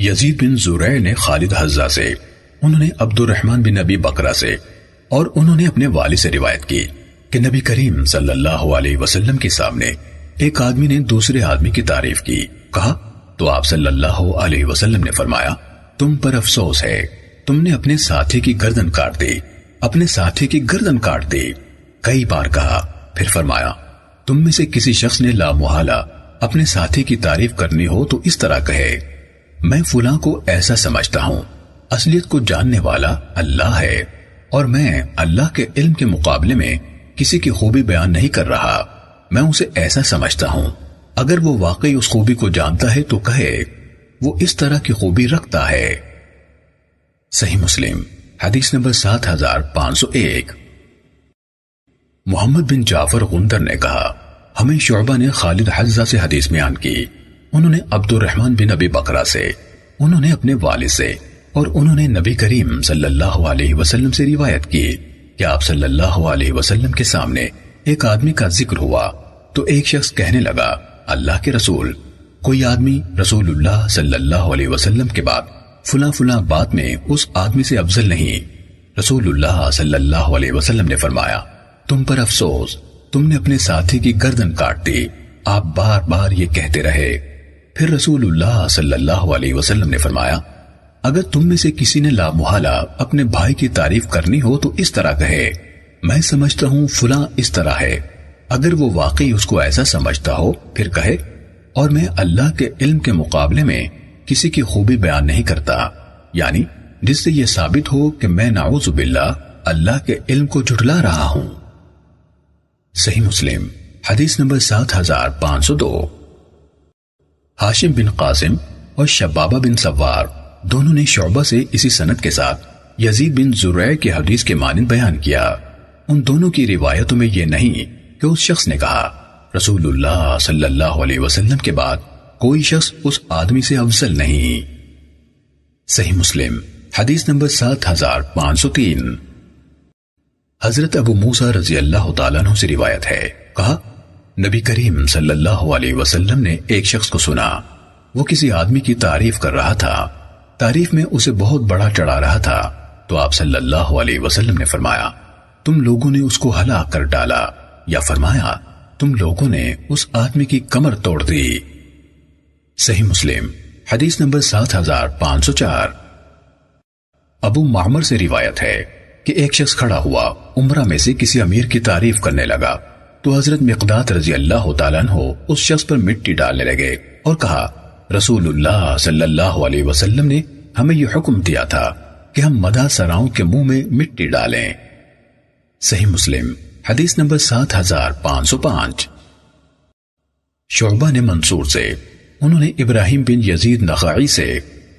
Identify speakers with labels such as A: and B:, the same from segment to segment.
A: Yazid बिन जुरै ने खालिद हज्जा से उन्होंने अब्दुलरहमान बिन नबी बकरा से और उन्होंने अपने वाली से रिवायत की कि नबी करीम सल्लल्लाहु अलैहि वसल्लम के सामने एक आदमी ने दूसरे आदमी की तारीफ की कहा तो आप सल्लल्लाहु अलैहि वसल्लम ने फरमाया तुम पर अफसोस है तुमने अपने साथी की गर्दन काट दी अपने साथी की गर्दन काट दी कई बार कहा फिर फरमाया तुम में से किसी शख्स ने लामुहाला अपने साथी की तारीफ करनी हो तो इस तरह कहे मैं फुला को ऐसा समझता हूँ असलियत को जानने वाला अल्लाह है और मैं अल्लाह के इल्म के मुकाबले में किसी की खूबी बयान नहीं कर रहा मैं उसे ऐसा समझता हूँ अगर वो वाकई उस खूबी को जानता है तो कहे वो इस तरह की खूबी रखता है सही मुस्लिम हदीस नंबर सात हजार पांच सौ एक मोहम्मद बिन जाफर गुंदर ने कहा हमें शोबा ने खालिद हजा से हदीस बयान की उन्होंने अब्दुल रहमान बिन अबी बकरा से उन्होंने अपने वाले से और उन्होंने नबी करीम सल्लल्लाहु अलैहि वसल्लम से रिवायत की कि आप सल्लल्लाहु अलैहि वसल्लम के सामने एक आदमी का जिक्र हुआ तो एक शख्स कहने लगा अल्लाह के रसूल कोई आदमी रसूलुल्लाह सल्लल्लाहु अलैहि वसल्लम के बाद फुला फुला बात में उस आदमी से अफजल नहीं रसूलुल्लाह सल्लल्लाहु अलैहि वसल्लम ने फरमाया तुम पर अफसोस तुमने अपने साथी की गर्दन काट दी आप बार बार ये कहते रहे फिर रसूलुल्लाह सल्लल्लाहु अलैहि वसल्लम ने फरमाया अगर तुम में से किसी ने लामोहला अपने भाई की तारीफ करनी हो तो इस तरह कहे मैं समझता हूँ फुला इस तरह है अगर वो वाकई उसको ऐसा समझता हो फिर कहे और मैं अल्लाह के इल्म के मुकाबले में किसी की खूबी बयान नहीं करता यानी जिससे यह साबित हो कि मैं नाउजुबिल्ला अल्लाह के इल्म को झुटला रहा हूं सही मुस्लिम हदीस नंबर सात हजार पांच सौ दो हाशिम बिन कासिम और शबाबा बिन सवार दोनों ने शोबा से इसी सनत के साथ यजीद बिन जुरैर के हदीस के मानंद बयान किया उन दोनों की रिवायतों में यह नहीं कि उस शख्स ने कहा रसूलुल्लाह सल्लल्लाहु अलैहि वसल्लम के बाद कोई शख्स उस आदमी से अफजल नहीं सही मुस्लिम हदीस नंबर सात हजार पांच सौ तीन हजरत अबू मूसा रजी अल्लाह से रिवायत है कहा नबी करीम सल्लल्लाहु अलैहि वसल्लम ने एक शख्स को सुना वो किसी आदमी की तारीफ कर रहा था तारीफ में उसे बहुत बड़ा चढ़ा रहा था तो आप सल्लल्लाहु अलैहि वसल्लम ने फरमाया तुम लोगों ने उसको हला कर डाला या फरमाया तुम लोगों ने उस आदमी की कमर तोड़ दी सही मुस्लिम हदीस नंबर सात हजार पांच सौ चार अबू मामर से रिवायत है कि एक शख्स खड़ा हुआ उम्र में से किसी अमीर की तारीफ करने लगा तो हजरत मकदात रजी अल्लाह तु उस शख्स पर मिट्टी डालने लगे और कहा रसूल सल्लल्लाहु वसल्लम ने हमें यह हुक्म दिया था कि हम मदा सराओं के मुंह में मिट्टी डालें सही मुस्लिम हदीस नंबर सात हजार पांच सौ पांच शोबा ने मंसूर से उन्होंने इब्राहिम बिन यजीद नखाई से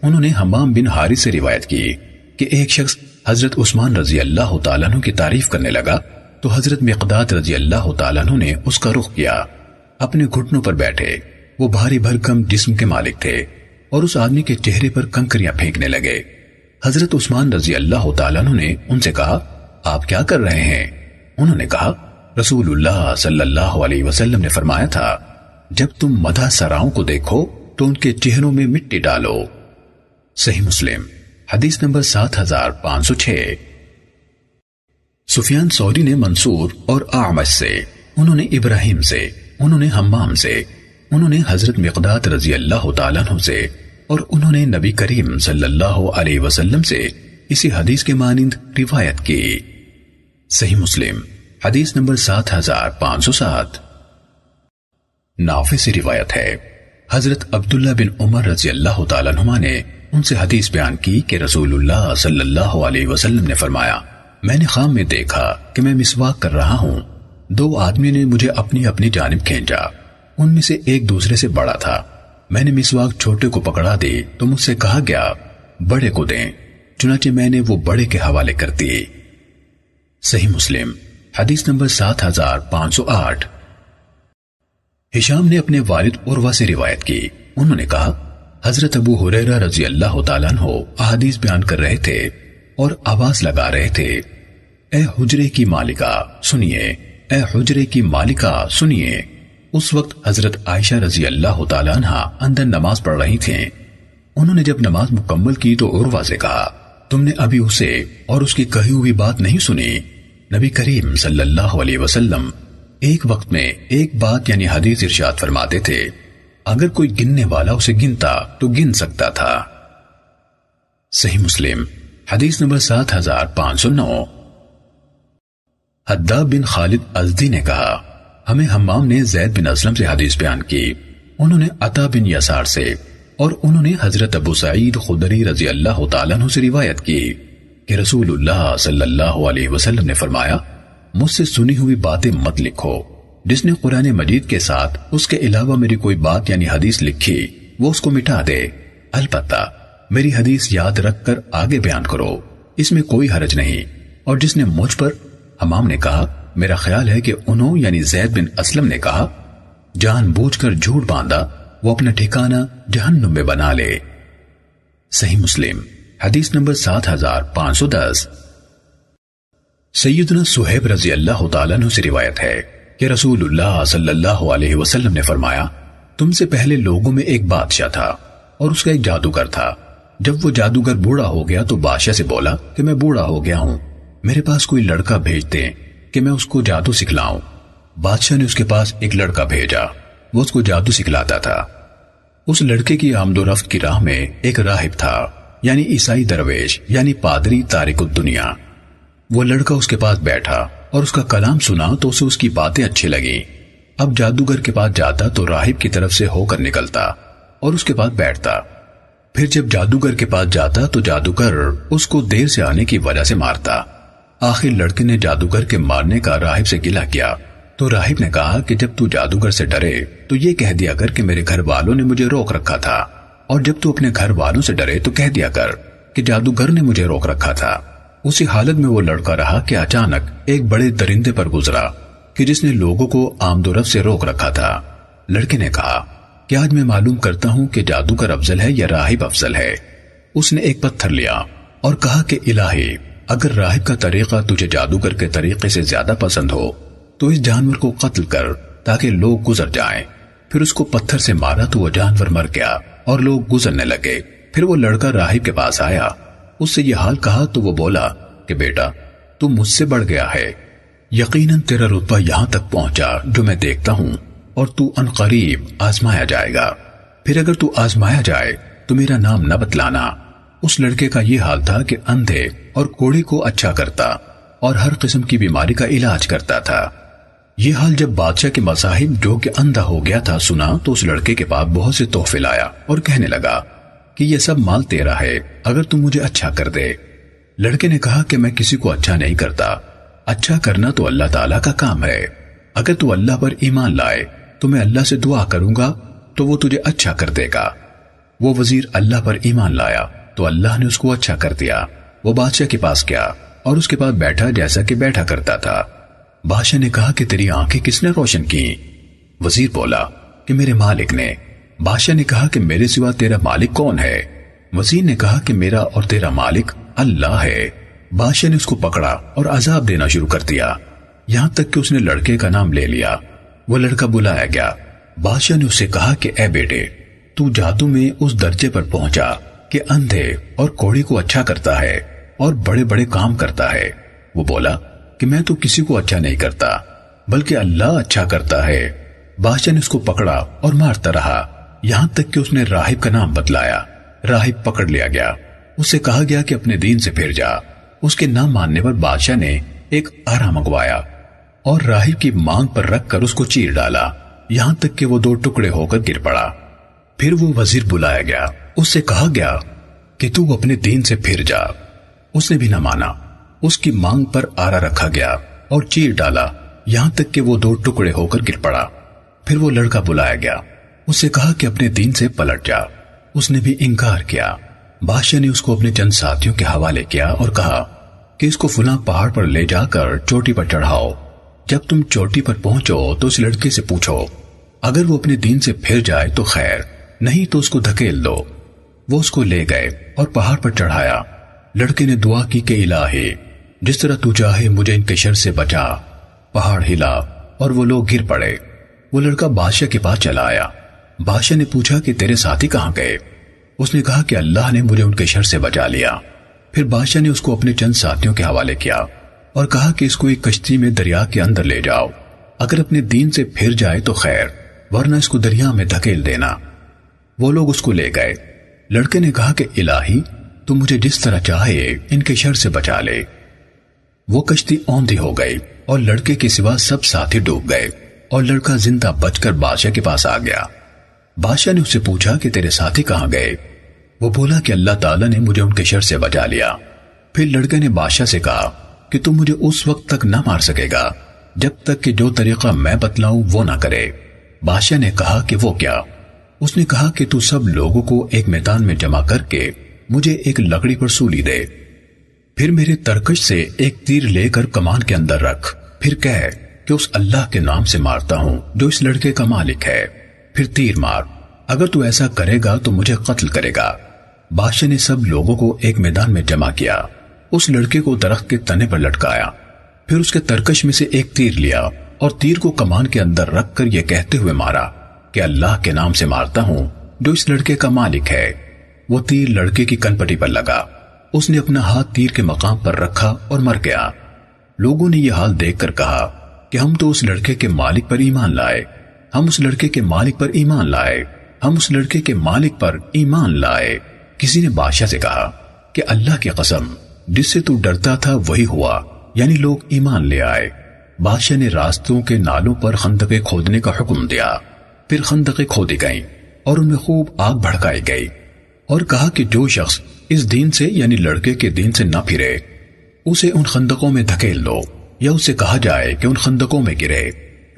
A: उन्होंने हमाम बिन हारी से रिवायत की कि एक शख्स हजरत उस्मान रजी अल्लाह तु की तारीफ करने लगा तो हजरत मिकदाद रजी अल्लाह तु ने उसका रुख किया अपने घुटनों पर बैठे वो भारी भरकम जिस्म के मालिक थे और उस आदमी के चेहरे पर कंकरियां फेंकने लगे हजरत उस्मान रजी अल्लाह तु ने उनसे कहा आप क्या कर रहे हैं उन्होंने कहा रसूलुल्लाह सल्लल्लाहु अलैहि वसल्लम ने फरमाया था जब तुम मदा सराओं को देखो तो उनके चेहरों में मिट्टी डालो सही मुस्लिम हदीस नंबर सात हजार पांच सौ छह सुफियान सौरी ने मंसूर और आमस से उन्होंने इब्राहिम से उन्होंने हम्माम से उन्होंने हजरत मकदात रजी अल्लाह तु से और उन्होंने नबी करीम सल्लल्लाहु वसल्लम से इसी हदीस के मानंद रिवायत की सही मुस्लिम हदीस नंबर सात हजार पांच सौ सात नाफे से रिवायत है हजरत अब्दुल्ला बिन उमर रजी अल्लाह तुमा ने उनसे हदीस बयान की कि रसूलुल्लाह सल्लल्लाहु अलैहि वसल्लम ने फरमाया मैंने खाम में देखा कि मैं मिसवाक कर रहा हूं दो आदमी ने मुझे अपनी अपनी जानब खेचा उनमें से एक दूसरे से बड़ा था मैंने मिसवाक छोटे को पकड़ा दी तो मुझसे कहा गया बड़े को दें चुनाचे मैंने वो बड़े के हवाले कर दिए सही मुस्लिम हदीस नंबर सात हजार पांच सौ आठ हिशाम ने अपने वालिद उर्वा से रिवायत की उन्होंने कहा हजरत अबू हुरैरा रजी अल्लाह अहदीस बयान कर रहे थे और आवाज लगा रहे थे ए हुजरे की मालिका सुनिए ए हुजरे की मालिका सुनिए उस वक्त हजरत आयशा रजी अल्लाह तला अंदर नमाज पढ़ रही थीं। उन्होंने जब नमाज मुकम्मल की तो उर्वा से कहा तुमने अभी उसे और उसकी कही हुई बात नहीं सुनी नबी करीम सल्लल्लाहु अलैहि वसल्लम एक वक्त में एक बात यानी हदीस इरशाद फरमाते थे अगर कोई गिनने वाला उसे गिनता तो गिन सकता था सही मुस्लिम हदीस नंबर सात हजार पांच सौ नौ हद्दा बिन खालिद अजदी ने कहा हमें हमाम ने जैद बिन असलम से हदीस बयान की उन्होंने अता बिन यसार से और उन्होंने हजरत अबू सईद खुदरी रजी अल्लाह तु से रिवायत की कि रसूल सल्लल्लाहु अलैहि वसल्लम ने फरमाया मुझसे सुनी हुई बातें मत लिखो जिसने कुरान मजीद के साथ उसके अलावा मेरी कोई बात यानी हदीस लिखी वो उसको मिटा दे अलबत्ता मेरी हदीस याद रखकर आगे बयान करो इसमें कोई हरज नहीं और जिसने मुझ पर हमाम ने कहा मेरा ख्याल है कि उन्होंने यानी जैद बिन असलम ने कहा कर झूठ बांधा वो अपना ठिकाना जहन्नुम में बना ले सही मुस्लिम हदीस नंबर सात हजार पांच सौ दस सैदना सुहेब रजी अल्लाह से रिवायत है कि रसूलुल्लाह सल्लल्लाहु वसल्लम ने फरमाया तुमसे पहले लोगों में एक बादशाह था और उसका एक जादूगर था जब वो जादूगर बूढ़ा हो गया तो बादशाह से बोला कि मैं बूढ़ा हो गया हूँ मेरे पास कोई लड़का भेज दे कि मैं उसको जादू सिखलाऊं बादशाह ने उसके पास एक लड़का भेजा वो उसको जादू सिखलाता था उस लड़के की आमदोरफ्त की राह में एक राहिब था यानी ईसाई दरवेश यानी पादरी तारिक दुनिया वो लड़का उसके पास बैठा और उसका कलाम सुना तो उसे उसकी बातें अच्छी लगी अब जादूगर के पास जाता तो राहिब की तरफ से होकर निकलता और उसके पास बैठता फिर जब जादूगर के पास जाता तो जादूगर उसको देर से आने की वजह से मारता आखिर लड़के ने जादूगर के मारने का राहिब से गिला किया तो राहिब ने कहा कि जब तू जादूगर से डरे तो ये कह दिया कर कि मेरे घर वालों ने मुझे रोक रखा था और जब तू अपने घर वालों से डरे तो कह दिया कर कि जादूगर ने मुझे रोक रखा था उसी हालत में वो लड़का रहा कि अचानक एक बड़े दरिंदे पर गुजरा कि जिसने लोगों को आमदोरफ से रोक रखा था लड़के ने कहा कि आज मैं मालूम करता हूं कि जादूगर अफजल है या राहिब अफजल है उसने एक पत्थर लिया और कहा कि इलाही अगर राहिब का तरीका तुझे जादूगर के तरीके से ज्यादा पसंद हो तो इस जानवर को कत्ल कर ताकि लोग गुजर जाएं। फिर उसको पत्थर से मारा तो वह जानवर मर गया और लोग गुजरने लगे फिर वो लड़का राहिब के पास आया उससे यह हाल कहा तो वो बोला कि बेटा तू मुझसे बढ़ गया है यकीनन तेरा रुतबा यहां तक पहुंचा जो मैं देखता हूं और तू अन आजमाया जाएगा फिर अगर तू आजमाया जाए तो मेरा नाम न बतलाना उस लड़के का ये हाल था कि अंधे और कोड़े को अच्छा करता और हर किस्म की बीमारी का इलाज करता था यह हाल जब बादशाह के मसाहिब जो कि अंधा हो गया था सुना तो उस लड़के के पास बहुत से तोहफे लाया और कहने लगा कि यह सब माल तेरा है अगर तुम मुझे अच्छा कर दे लड़के ने कहा कि मैं किसी को अच्छा नहीं करता अच्छा करना तो अल्लाह ताला का काम है अगर तू अल्लाह पर ईमान लाए तो मैं अल्लाह से दुआ करूंगा तो वो तुझे अच्छा कर देगा वो वजीर अल्लाह पर ईमान लाया तो अल्लाह ने उसको अच्छा कर दिया वो बादशाह के पास गया और उसके पास बैठा जैसा कि बैठा करता था बादशाह ने कहा कि तेरी आंखें किसने रोशन की वजीर बोला कि मेरे मालिक ने बादशाह ने कहा कि मेरे सिवा तेरा मालिक कौन है वजीर ने कहा कि मेरा और तेरा मालिक अल्लाह है बादशाह ने उसको पकड़ा और अजाब देना शुरू कर दिया यहां तक कि उसने लड़के का नाम ले लिया वो लड़का बुलाया गया बादशाह ने उसे कहा कि ए बेटे तू जादू में उस दर्जे पर पहुंचा कि अंधे और कोड़ी को अच्छा करता है और बड़े बड़े काम करता है वो बोला कि मैं तो किसी को अच्छा नहीं करता बल्कि अल्लाह अच्छा करता है बादशाह ने उसको पकड़ा और मारता रहा यहां तक कि उसने राहिब का नाम बतलाया राहिब पकड़ लिया गया उससे कहा गया कि अपने दीन से फिर जा उसके नाम मानने पर बादशाह ने एक आरा मंगवाया और राहिब की मांग पर रखकर उसको चीर डाला यहां तक कि वो दो टुकड़े होकर गिर पड़ा फिर वो वजीर बुलाया गया उससे कहा गया कि तू अपने दीन से फिर जा उसने भी ना माना उसकी मांग पर आरा रखा गया और चीर डाला यहां तक कि वो दो टुकड़े होकर गिर पड़ा फिर वो लड़का बुलाया गया उससे कहा कि अपने दीन से पलट जा उसने भी इनकार किया बादशाह ने उसको अपने चंद साथियों के हवाले किया और कहा कि इसको फुला पहाड़ पर ले जाकर चोटी पर चढ़ाओ जब तुम चोटी पर पहुंचो तो उस लड़के से पूछो अगर वो अपने दीन से फिर जाए तो खैर नहीं तो उसको धकेल दो वो उसको ले गए और पहाड़ पर चढ़ाया लड़के ने दुआ की के इलाही जिस तरह तू चाहे मुझे इनके शर से बचा पहाड़ हिला और वो लोग गिर पड़े वो लड़का बादशाह के पास चला आया बादशाह ने पूछा कि तेरे साथी कहाँ गए उसने कहा कि अल्लाह ने मुझे उनके शर से बचा लिया फिर बादशाह ने उसको अपने चंद साथियों के हवाले किया और कहा कि इसको एक कश्ती में दरिया के अंदर ले जाओ अगर अपने दीन से फिर जाए तो खैर वरना इसको दरिया में धकेल देना वो लोग उसको ले गए लड़के ने कहा कि इलाही तुम मुझे जिस तरह चाहे इनके शर से बचा ले वो कश्ती औंधी हो गई और लड़के के सिवा सब साथी डूब गए और लड़का जिंदा बचकर बादशाह के पास आ गया बादशाह ने उसे पूछा कि तेरे साथी कहाँ गए वो बोला कि अल्लाह ताला ने मुझे उनके शर से बचा लिया फिर लड़के ने बादशाह से कहा कि तुम मुझे उस वक्त तक ना मार सकेगा जब तक कि जो तरीका मैं बतलाऊं वो ना करे बादशाह ने कहा कि वो क्या उसने कहा कि तू सब लोगों को एक मैदान में जमा करके मुझे एक लकड़ी पर सूली दे फिर मेरे तरकश से एक तीर लेकर कमान के अंदर रख फिर कह कि उस अल्लाह के नाम से मारता हूं जो इस लड़के का मालिक है फिर तीर मार अगर तू ऐसा करेगा तो मुझे कत्ल करेगा बादशाह ने सब लोगों को एक मैदान में जमा किया उस लड़के को दरख्त के तने पर लटकाया फिर उसके तरकश में से एक तीर लिया और तीर को कमान के अंदर रख कर यह कहते हुए मारा कि अल्लाह के नाम से मारता हूं जो इस लड़के का मालिक है वो तीर लड़के की कनपटी पर लगा उसने अपना हाथ तीर के मकाम पर रखा और मर गया लोगों ने यह हाल देखकर कहा कि हम तो उस लड़के के मालिक पर ईमान लाए हम उस लड़के के मालिक पर ईमान लाए हम उस लड़के के मालिक पर ईमान लाए किसी ने बादशाह से कहा कि अल्लाह की कसम जिससे तू डरता था वही हुआ यानी लोग ईमान ले आए बादशाह ने रास्तों के नालों पर खंदके खोदने का हुक्म दिया फिर खंदकें खोदी गईं और उनमें खूब आग भड़काई गई और कहा कि जो शख्स इस दिन से यानी लड़के के दिन से ना फिरे उसे उन खंदकों में धकेल दो या उसे कहा जाए कि उन खंदकों में गिरे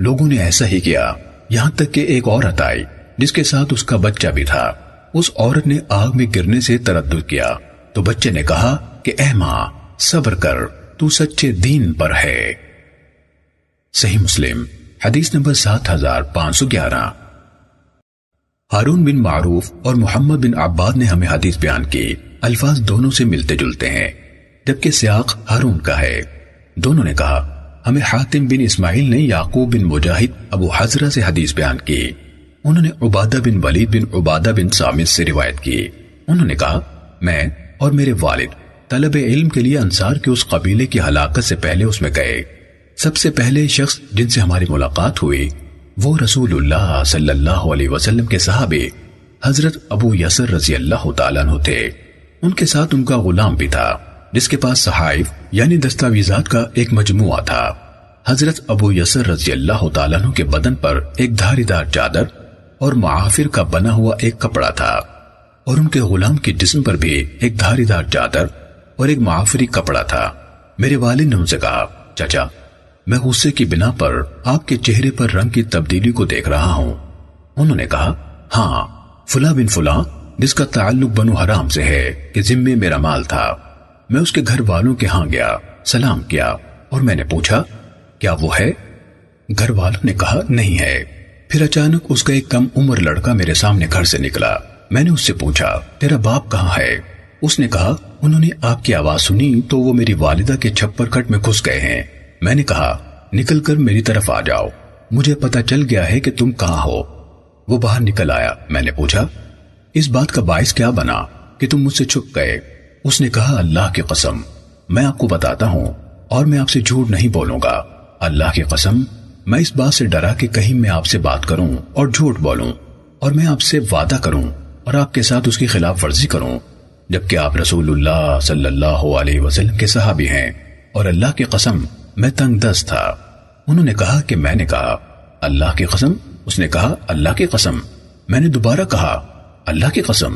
A: लोगों ने ऐसा ही किया यहां तक कि एक औरत आई जिसके साथ उसका बच्चा भी था उस औरत ने आग में गिरने से तरद किया तो बच्चे ने कहा कि ए मां सब्र कर तू सच्चे दीन पर है सही मुस्लिम हदीस नंबर सात हजार पांच सौ ग्यारह हारून बिन मारूफ और मोहम्मद बिन अब्बाद ने हमें हदीस बयान की अल्फाज दोनों से मिलते जुलते हैं जबकि सियाक हारून का है दोनों ने कहा हमें हातिम बिन इस्माइल ने याकूब बिन मुजाहिद अबू हजरा से हदीस बयान की उन्होंने उबादा बिन वलीद बिन उबादा बिन सामिद से रिवायत की उन्होंने कहा मैं और मेरे वालिद तलब इल्म के लिए अंसार के उस कबीले की हलाकत से पहले उसमें गए सबसे पहले शख्स जिनसे हमारी मुलाकात हुई वो रसूलुल्लाह सल्लल्लाहु अलैहि वसल्लम के सहाबे हजरत अबू यसर रजी अल्लाह तु थे उनके साथ उनका गुलाम भी था जिसके पास सहाइफ यानी दस्तावेजात का एक मजमु था हजरत अबू यसर रजी अल्लाह तु के बदन पर एक धारीदार चादर और मुआफिर का बना हुआ एक कपड़ा था और उनके गुलाम के जिस्म पर भी एक धारीदार चादर और एक मुआफिरी कपड़ा था मेरे वालिद ने उनसे कहा चाचा मैं गुस्से की बिना पर आपके चेहरे पर रंग की तब्दीली को देख रहा हूं उन्होंने कहा हाँ फुला बिन फुला जिसका ताल्लुक बनु हराम से है कि जिम्मे मेरा माल था मैं उसके घर वालों के यहां गया सलाम किया और मैंने पूछा क्या वो है घर वालों ने कहा नहीं है फिर अचानक उसका एक कम उम्र लड़का मेरे सामने घर से निकला मैंने उससे पूछा तेरा बाप कहाँ है उसने कहा उन्होंने आपकी आवाज सुनी तो वो मेरी वालिदा के छप्पर खट में घुस गए हैं मैंने कहा निकलकर मेरी तरफ आ जाओ मुझे पता चल गया है कि तुम कहाँ हो वो बाहर निकल आया मैंने पूछा इस बात का बायस क्या बना कि तुम मुझसे छुप गए उसने कहा अल्लाह की कसम मैं आपको बताता हूँ और मैं आपसे झूठ नहीं बोलूंगा अल्लाह की कसम मैं इस बात से डरा कि कहीं मैं आपसे बात करूं और झूठ बोलूं और मैं आपसे वादा करूं और आपके साथ उसकी खिलाफ वर्जी करूं जबकि आप रसूलुल्लाह सल्लल्लाहु अलैहि वसल्लम के सहाबी हैं और अल्लाह की कसम मैं तंग दस था उन्होंने कहा कि मैंने कहा अल्लाह की कसम उसने कहा अल्लाह की कसम मैंने दोबारा कहा अल्लाह की कसम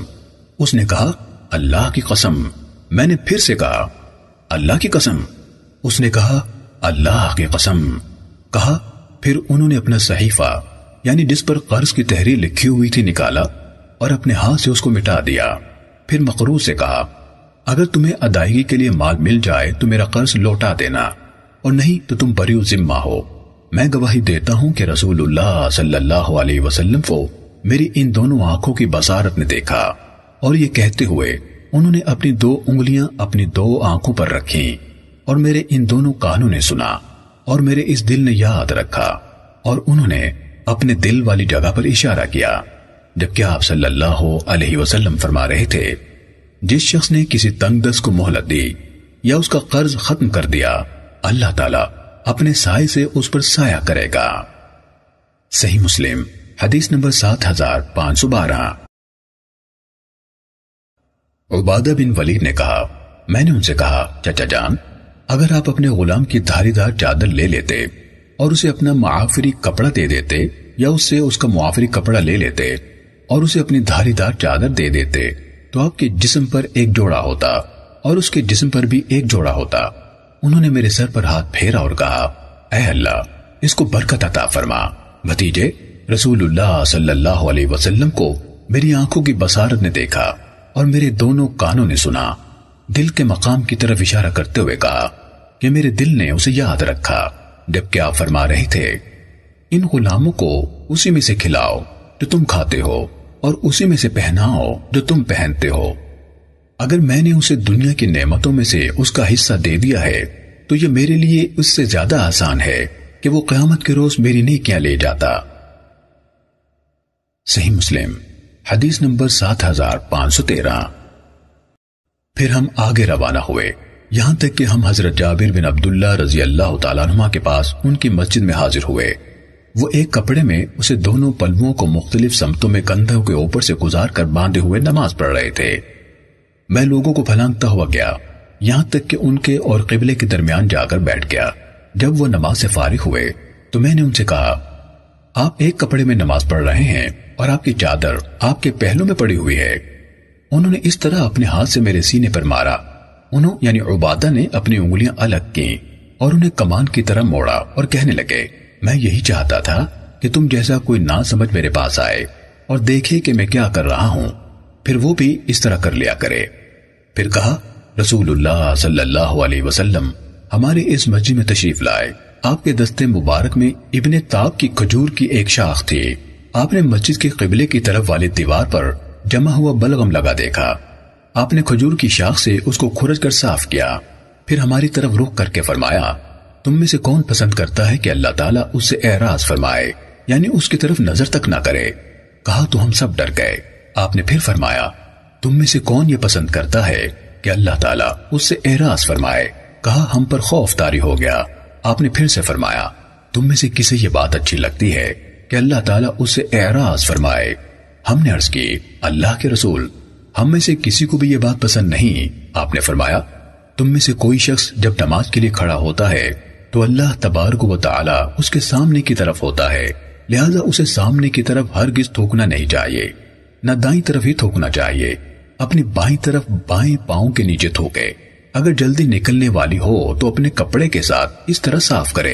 A: उसने कहा अल्लाह की कसम मैंने फिर से कहा अल्लाह की कसम उसने कहा अल्लाह की कसम कहा फिर उन्होंने अपना सहीफा यानी जिस पर कर्ज की तहरीर लिखी हुई थी निकाला और अपने हाथ से उसको मिटा दिया फिर मकरू से कहा अगर तुम्हें अदायगी के लिए माल मिल जाए तो मेरा कर्ज लौटा देना और नहीं तो तुम बरी जिम्मा हो मैं गवाही देता हूं कि रसूलुल्लाह सल्लल्लाहु अलैहि वसल्लम को मेरी इन दोनों आंखों की बसारत ने देखा और ये कहते हुए उन्होंने अपनी दो उंगलियां अपनी दो आंखों पर रखी और मेरे इन दोनों कानों ने सुना और मेरे इस दिल ने याद रखा और उन्होंने अपने दिल वाली जगह पर इशारा किया जबकि आप सल्लल्लाहु अलैहि वसल्लम फरमा रहे थे जिस शख्स ने किसी तंगदस को मोहलत दी या उसका कर्ज खत्म कर दिया अल्लाह ताला अपने साय से उस पर साया करेगा सही मुस्लिम हदीस नंबर सात हजार पांच सौ बारह उबादा बिन वलीद ने कहा मैंने उनसे कहा चाचा जान अगर आप अपने गुलाम की धारीदार चादर ले लेते और उसे अपना मुआफरी कपड़ा दे देते या उससे उसका मुआफरी कपड़ा ले लेते और उसे अपनी धारीदार चादर दे देते तो आपके जिस्म पर एक जोड़ा होता और उसके जिस्म पर भी एक जोड़ा होता उन्होंने मेरे सर पर हाथ फेरा और कहा ऐ अल्लाह इसको बरकत अता फरमा भतीजे रसूलुल्लाह सल्लल्लाहु अलैहि वसल्लम को मेरी आंखों की बसारत ने देखा और मेरे दोनों कानों ने सुना दिल के मकाम की तरफ इशारा करते हुए कहा कि मेरे दिल ने उसे याद रखा जबकि आप फरमा रहे थे इन गुलामों को उसी में से खिलाओ जो तुम खाते हो और उसी में से पहनाओ जो तुम पहनते हो अगर मैंने उसे दुनिया की नेमतों में से उसका हिस्सा दे दिया है तो ये मेरे लिए उससे ज्यादा आसान है कि वो क्यामत के रोज मेरी नहीं क्या ले जाता सही मुस्लिम हदीस नंबर सात हजार पांच सौ तेरह फिर हम आगे रवाना हुए यहां तक कि हम हजरत जाबिर बिन अब्दुल्ला रजी अल्लाह तुमा के पास उनकी मस्जिद में हाजिर हुए वो एक कपड़े में उसे दोनों पलवों को मुख्तलिफ समतों में कंधों के ऊपर से गुजार कर बांधे हुए नमाज पढ़ रहे थे मैं लोगों को भलांगता हुआ गया यहाँ तक कि उनके और किबले के दरमियान जाकर बैठ गया जब वो नमाज से फारिग हुए तो मैंने उनसे कहा आप एक कपड़े में नमाज पढ़ रहे हैं और आपकी चादर आपके पहलों में पड़ी हुई है उन्होंने इस तरह अपने हाथ से मेरे सीने पर मारा उन्होंने यानी उबादा ने अपनी उंगलियां अलग की और उन्हें कमान की तरह मोड़ा और कहने लगे मैं यही चाहता था कि तुम जैसा कोई ना समझ मेरे पास आए और देखे कि मैं क्या कर रहा हूं फिर वो भी इस तरह कर लिया करे फिर कहा रसूलुल्लाह सल्लल्लाहु अलैहि वसल्लम हमारे इस मस्जिद में तशरीफ लाए आपके दस्ते मुबारक में इब्ने ताब की खजूर की एक शाख थी आपने मस्जिद के किबले की तरफ वाली दीवार पर जमा हुआ बलगम लगा देखा आपने खजूर की शाख से उसको खुरज कर साफ किया फिर हमारी तरफ रुख करके फरमाया तुम में से कौन पसंद करता है कि अल्लाह ताला उससे एराज फरमाए यानी उसकी तरफ नजर तक ना करे कहा तो हम सब डर गए आपने फिर फरमाया तुम में से कौन ये पसंद करता है कि अल्लाह ताला उससे एराज फरमाए कहा हम पर खौफ तारी हो गया आपने फिर से फरमाया तुम में से किसे ये बात अच्छी लगती है कि अल्लाह ताला उससे एराज फरमाए हमने अर्ज की अल्लाह के रसूल हम में से किसी को भी ये बात पसंद नहीं आपने फरमाया तुम में से कोई शख्स जब नमाज के लिए खड़ा होता है तो अल्लाह तबारक व ताला उसके सामने की तरफ होता है लिहाजा उसे सामने की तरफ गिज थोकना नहीं चाहिए न दाई तरफ ही थोकना चाहिए अपनी बाई तरफ बाएं पांव के नीचे थोके अगर जल्दी निकलने वाली हो तो अपने कपड़े के साथ इस तरह साफ करे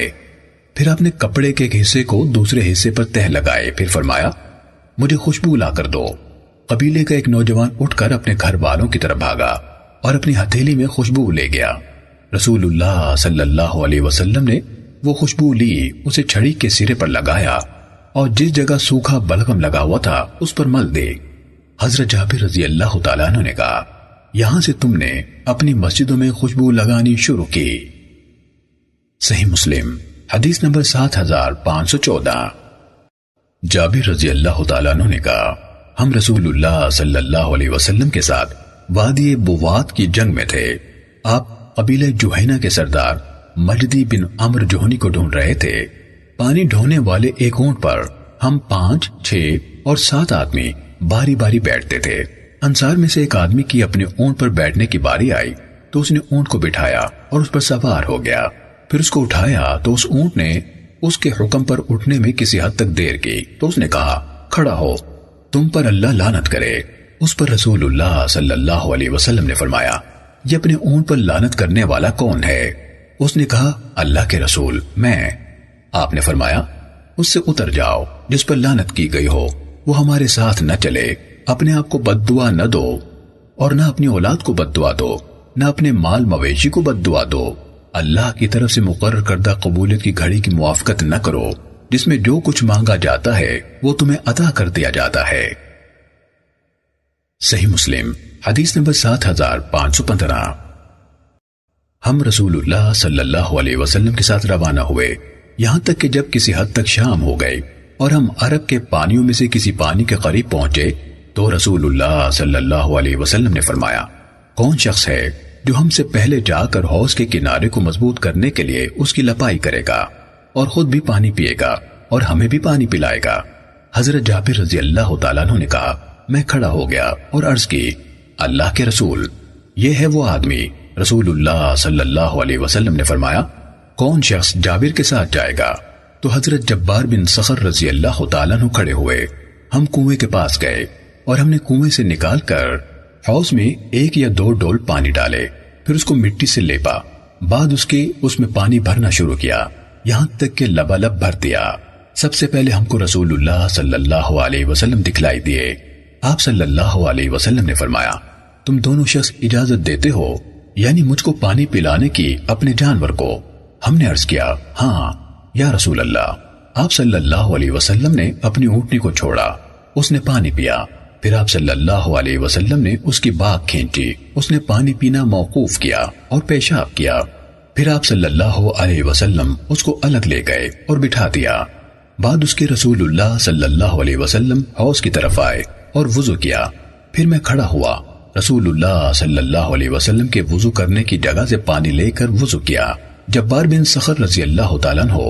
A: फिर अपने कपड़े के एक हिस्से को दूसरे हिस्से पर तह लगाए फिर फरमाया मुझे खुशबू ला कर दो कबीले का एक नौजवान उठकर अपने घर वालों की तरफ भागा और अपनी हथेली में खुशबू ले गया रसूलुल्लाह सल्लल्लाहु अलैहि वसल्लम ने वो खुशबू ली उसे छड़ी के सिरे पर लगाया और जिस जगह सूखा बलगम लगा हुआ था उस पर मल दे हजरत जाबिर रजी अल्लाह तु ने कहा यहां से तुमने अपनी मस्जिदों में खुशबू लगानी शुरू की सही मुस्लिम हदीस नंबर सात हजार पांच सौ चौदह जाबिर रजी अल्लाह तु ने कहा हम रसूलुल्लाह सल्लल्लाहु अलैहि वसल्लम के साथ वादी बुवात की जंग में थे आप कबीले जुहैना के सरदार मजदी बिन अमर जोहनी को ढूंढ रहे थे पानी ढोने वाले एक ऊंट पर हम पांच छह और सात आदमी बारी बारी बैठते थे अंसार में से एक आदमी की अपने ऊंट पर बैठने की बारी आई तो उसने ऊंट को बिठाया और उस पर सवार हो गया फिर उसको उठाया तो उस ऊंट ने उसके हुक्म पर उठने में किसी हद तक देर की तो उसने कहा खड़ा हो तुम पर अल्लाह लानत करे उस पर रसूलुल्लाह सल्लल्लाहु अलैहि वसल्लम ने फरमाया ये अपने ऊंट पर लानत करने वाला कौन है उसने कहा अल्लाह के रसूल मैं आपने फरमाया उससे उतर जाओ जिस पर लानत की गई हो वो हमारे साथ न चले अपने आप को बदुआ न दो और न अपनी औलाद को बदुआ दो न अपने माल मवेशी को बदुआ दो अल्लाह की तरफ से मुकर करदा कबूलियत की घड़ी की मुआफकत न करो जिसमें जो कुछ मांगा जाता है वो तुम्हें अदा कर दिया जाता है सही मुस्लिम हदीस नंबर सात हजार पांच सौ पंद्रह हम रसूलुल्लाह सल्लल्लाहु अलैहि वसल्लम के साथ रवाना हुए यहां तक कि जब किसी हद तक शाम हो गई और हम अरब के पानियों में से किसी पानी के करीब पहुंचे तो रसूलुल्लाह सल्लल्लाहु अलैहि वसल्लम ने फरमाया कौन शख्स है जो हमसे पहले जाकर हौज के किनारे को मजबूत करने के लिए उसकी लपाई करेगा और खुद भी पानी पिएगा और हमें भी पानी पिलाएगा हजरत जाबिर रजी अल्लाह तु ने कहा मैं खड़ा हो गया और अर्ज की अल्लाह के रसूल ये है वो आदमी रसूलुल्लाह सल्लल्लाहु अलैहि वसल्लम ने फरमाया कौन शख्स जाबिर के साथ जाएगा तो हजरत जब्बार बिन सखर रजी अल्लाह तु खड़े हुए हम कुएं के पास गए और हमने कुएं से निकाल कर हौज में एक या दो डोल पानी डाले फिर उसको मिट्टी से लेपा बाद उसके उसमें पानी भरना शुरू किया यहां तक के लबालब भर दिया सबसे पहले हमको रसूलुल्लाह सल्लल्लाहु अलैहि वसल्लम दिखलाई दिए आप सल्लल्लाहु अलैहि वसल्लम ने फरमाया तुम दोनों शख्स इजाजत देते हो यानी मुझको पानी पिलाने की अपने जानवर को हमने अर्ज किया हाँ या रसूल अल्लाह आप सल्लल्लाहु अलैहि वसल्लम ने अपनी ऊँटनी को छोड़ा उसने पानी पिया फिर आप सल्लल्लाहु अलैहि वसल्लम ने उसकी बाग खींची उसने पानी पीना मौकूफ किया और पेशाब किया फिर आप सल्लल्लाहु अलैहि वसल्लम उसको अलग ले गए और बिठा दिया बाद उसके रसूलुल्लाह सल्लल्लाहु अलैहि वसल्लम हौस की तरफ आए और वजू किया फिर मैं खड़ा हुआ रसूलुल्लाह सल्लल्लाहु अलैहि वसल्लम के वजू करने की जगह से पानी लेकर वजू किया जब्बार बिन सखर रजी अल्लाह तु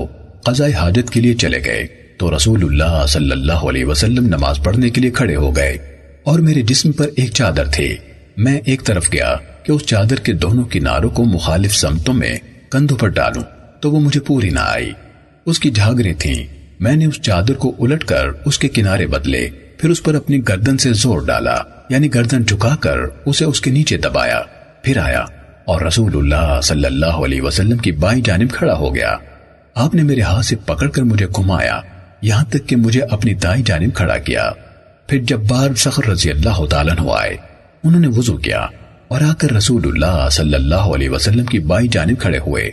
A: कजाए हाजत के लिए चले गए तो रसूलुल्लाह सल्लल्लाहु अलैहि वसल्लम नमाज पढ़ने के लिए खड़े हो गए और मेरे जिस्म पर एक चादर थी मैं एक तरफ गया कि उस चादर के दोनों किनारों को मुखालिफ समतों में कंधों पर डालूं तो वो मुझे पूरी ना आई उसकी झागरें थीं मैंने उस चादर को उलट कर उसके किनारे बदले फिर उस पर अपनी गर्दन से जोर डाला यानी गर्दन झुकाकर उसे उसके नीचे दबाया फिर आया और रसूलुल्लाह सल्लल्लाहु अलैहि वसल्लम की बाई जानब खड़ा हो गया आपने मेरे हाथ से पकड़कर मुझे घुमाया यहां तक कि मुझे अपनी दाई जानब खड़ा किया फिर जब बार सखर रजी अल्लाह तु आए उन्होंने वजू किया और आकर रसूलुल्लाह सल्लल्लाहु अलैहि वसल्लम की बाई जानब खड़े हुए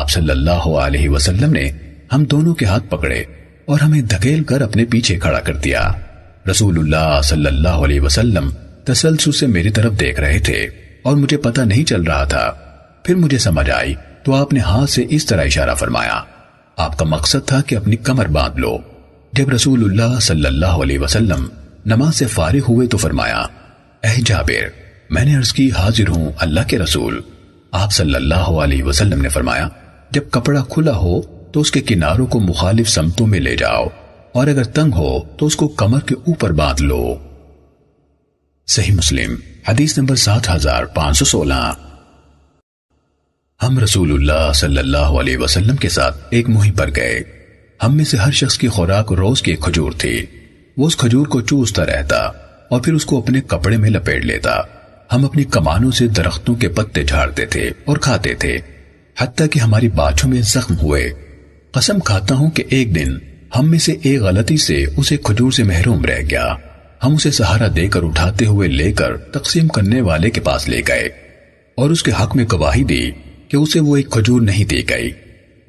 A: आप सल्लल्लाहु अलैहि वसल्लम ने हम दोनों के हाथ पकड़े और हमें धकेल कर अपने पीछे खड़ा कर दिया रसूलुल्लाह सल्लल्लाहु अलैहि वसल्लम तसलसु से मेरी तरफ देख रहे थे और मुझे पता नहीं चल रहा था फिर मुझे समझ आई तो आपने हाथ से इस तरह इशारा फरमाया आपका मकसद था कि अपनी कमर बांध लो जब रसूलुल्लाह सल्लल्लाहु अलैहि वसल्लम नमाज से फारिग हुए तो फरमाया अह जाबिर मैंने अर्ज की हाजिर हूं अल्लाह के रसूल आप सल्लल्लाहु अलैहि वसल्लम ने फरमाया जब कपड़ा खुला हो तो उसके किनारों को मुखालिफ समतों में ले जाओ और अगर तंग हो तो उसको कमर के ऊपर बांध लो सही मुस्लिम हदीस नंबर सात हजार पांच सौ सोलह हम रसूलुल्लाह सल्लल्लाहु अलैहि वसल्लम के साथ एक मुहिम पर गए हम में से हर शख्स की खुराक रोज की खजूर थी वो उस खजूर को चूसता रहता और फिर उसको अपने कपड़े में लपेट लेता हम अपनी कमानों से दरख्तों के पत्ते झाड़ते थे और खाते थे हत्या कि हमारी बाछों में जख्म हुए कसम खाता हूं कि एक दिन हम में से एक गलती से उसे खजूर से महरूम रह गया हम उसे सहारा देकर उठाते हुए लेकर तकसीम करने वाले के पास ले गए और उसके हक में गवाही दी कि उसे वो एक खजूर नहीं दी गई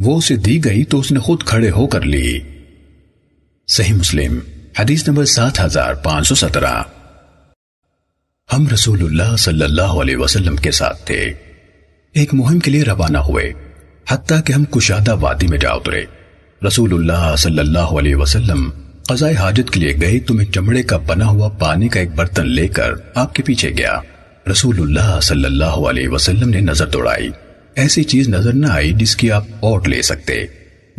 A: वो उसे दी गई तो उसने खुद खड़े होकर ली सही मुस्लिम हदीस नंबर सात हजार पांच सौ सत्रह हम रसूलुल्लाह सल्लल्लाहु अलैहि वसल्लम के साथ थे एक मुहिम के लिए रवाना हुए हती कि हम कुशादा वादी में जा उतरे रसूलुल्लाह सल्लल्लाहु अलैहि वसल्लम कजाए हाजत के लिए गए तो मैं चमड़े का बना हुआ पानी का एक बर्तन लेकर आपके पीछे गया रसूलुल्लाह सल्लल्लाहु अलैहि वसल्लम ने नजर दौड़ाई ऐसी चीज नजर न आई जिसकी आप ओट ले सकते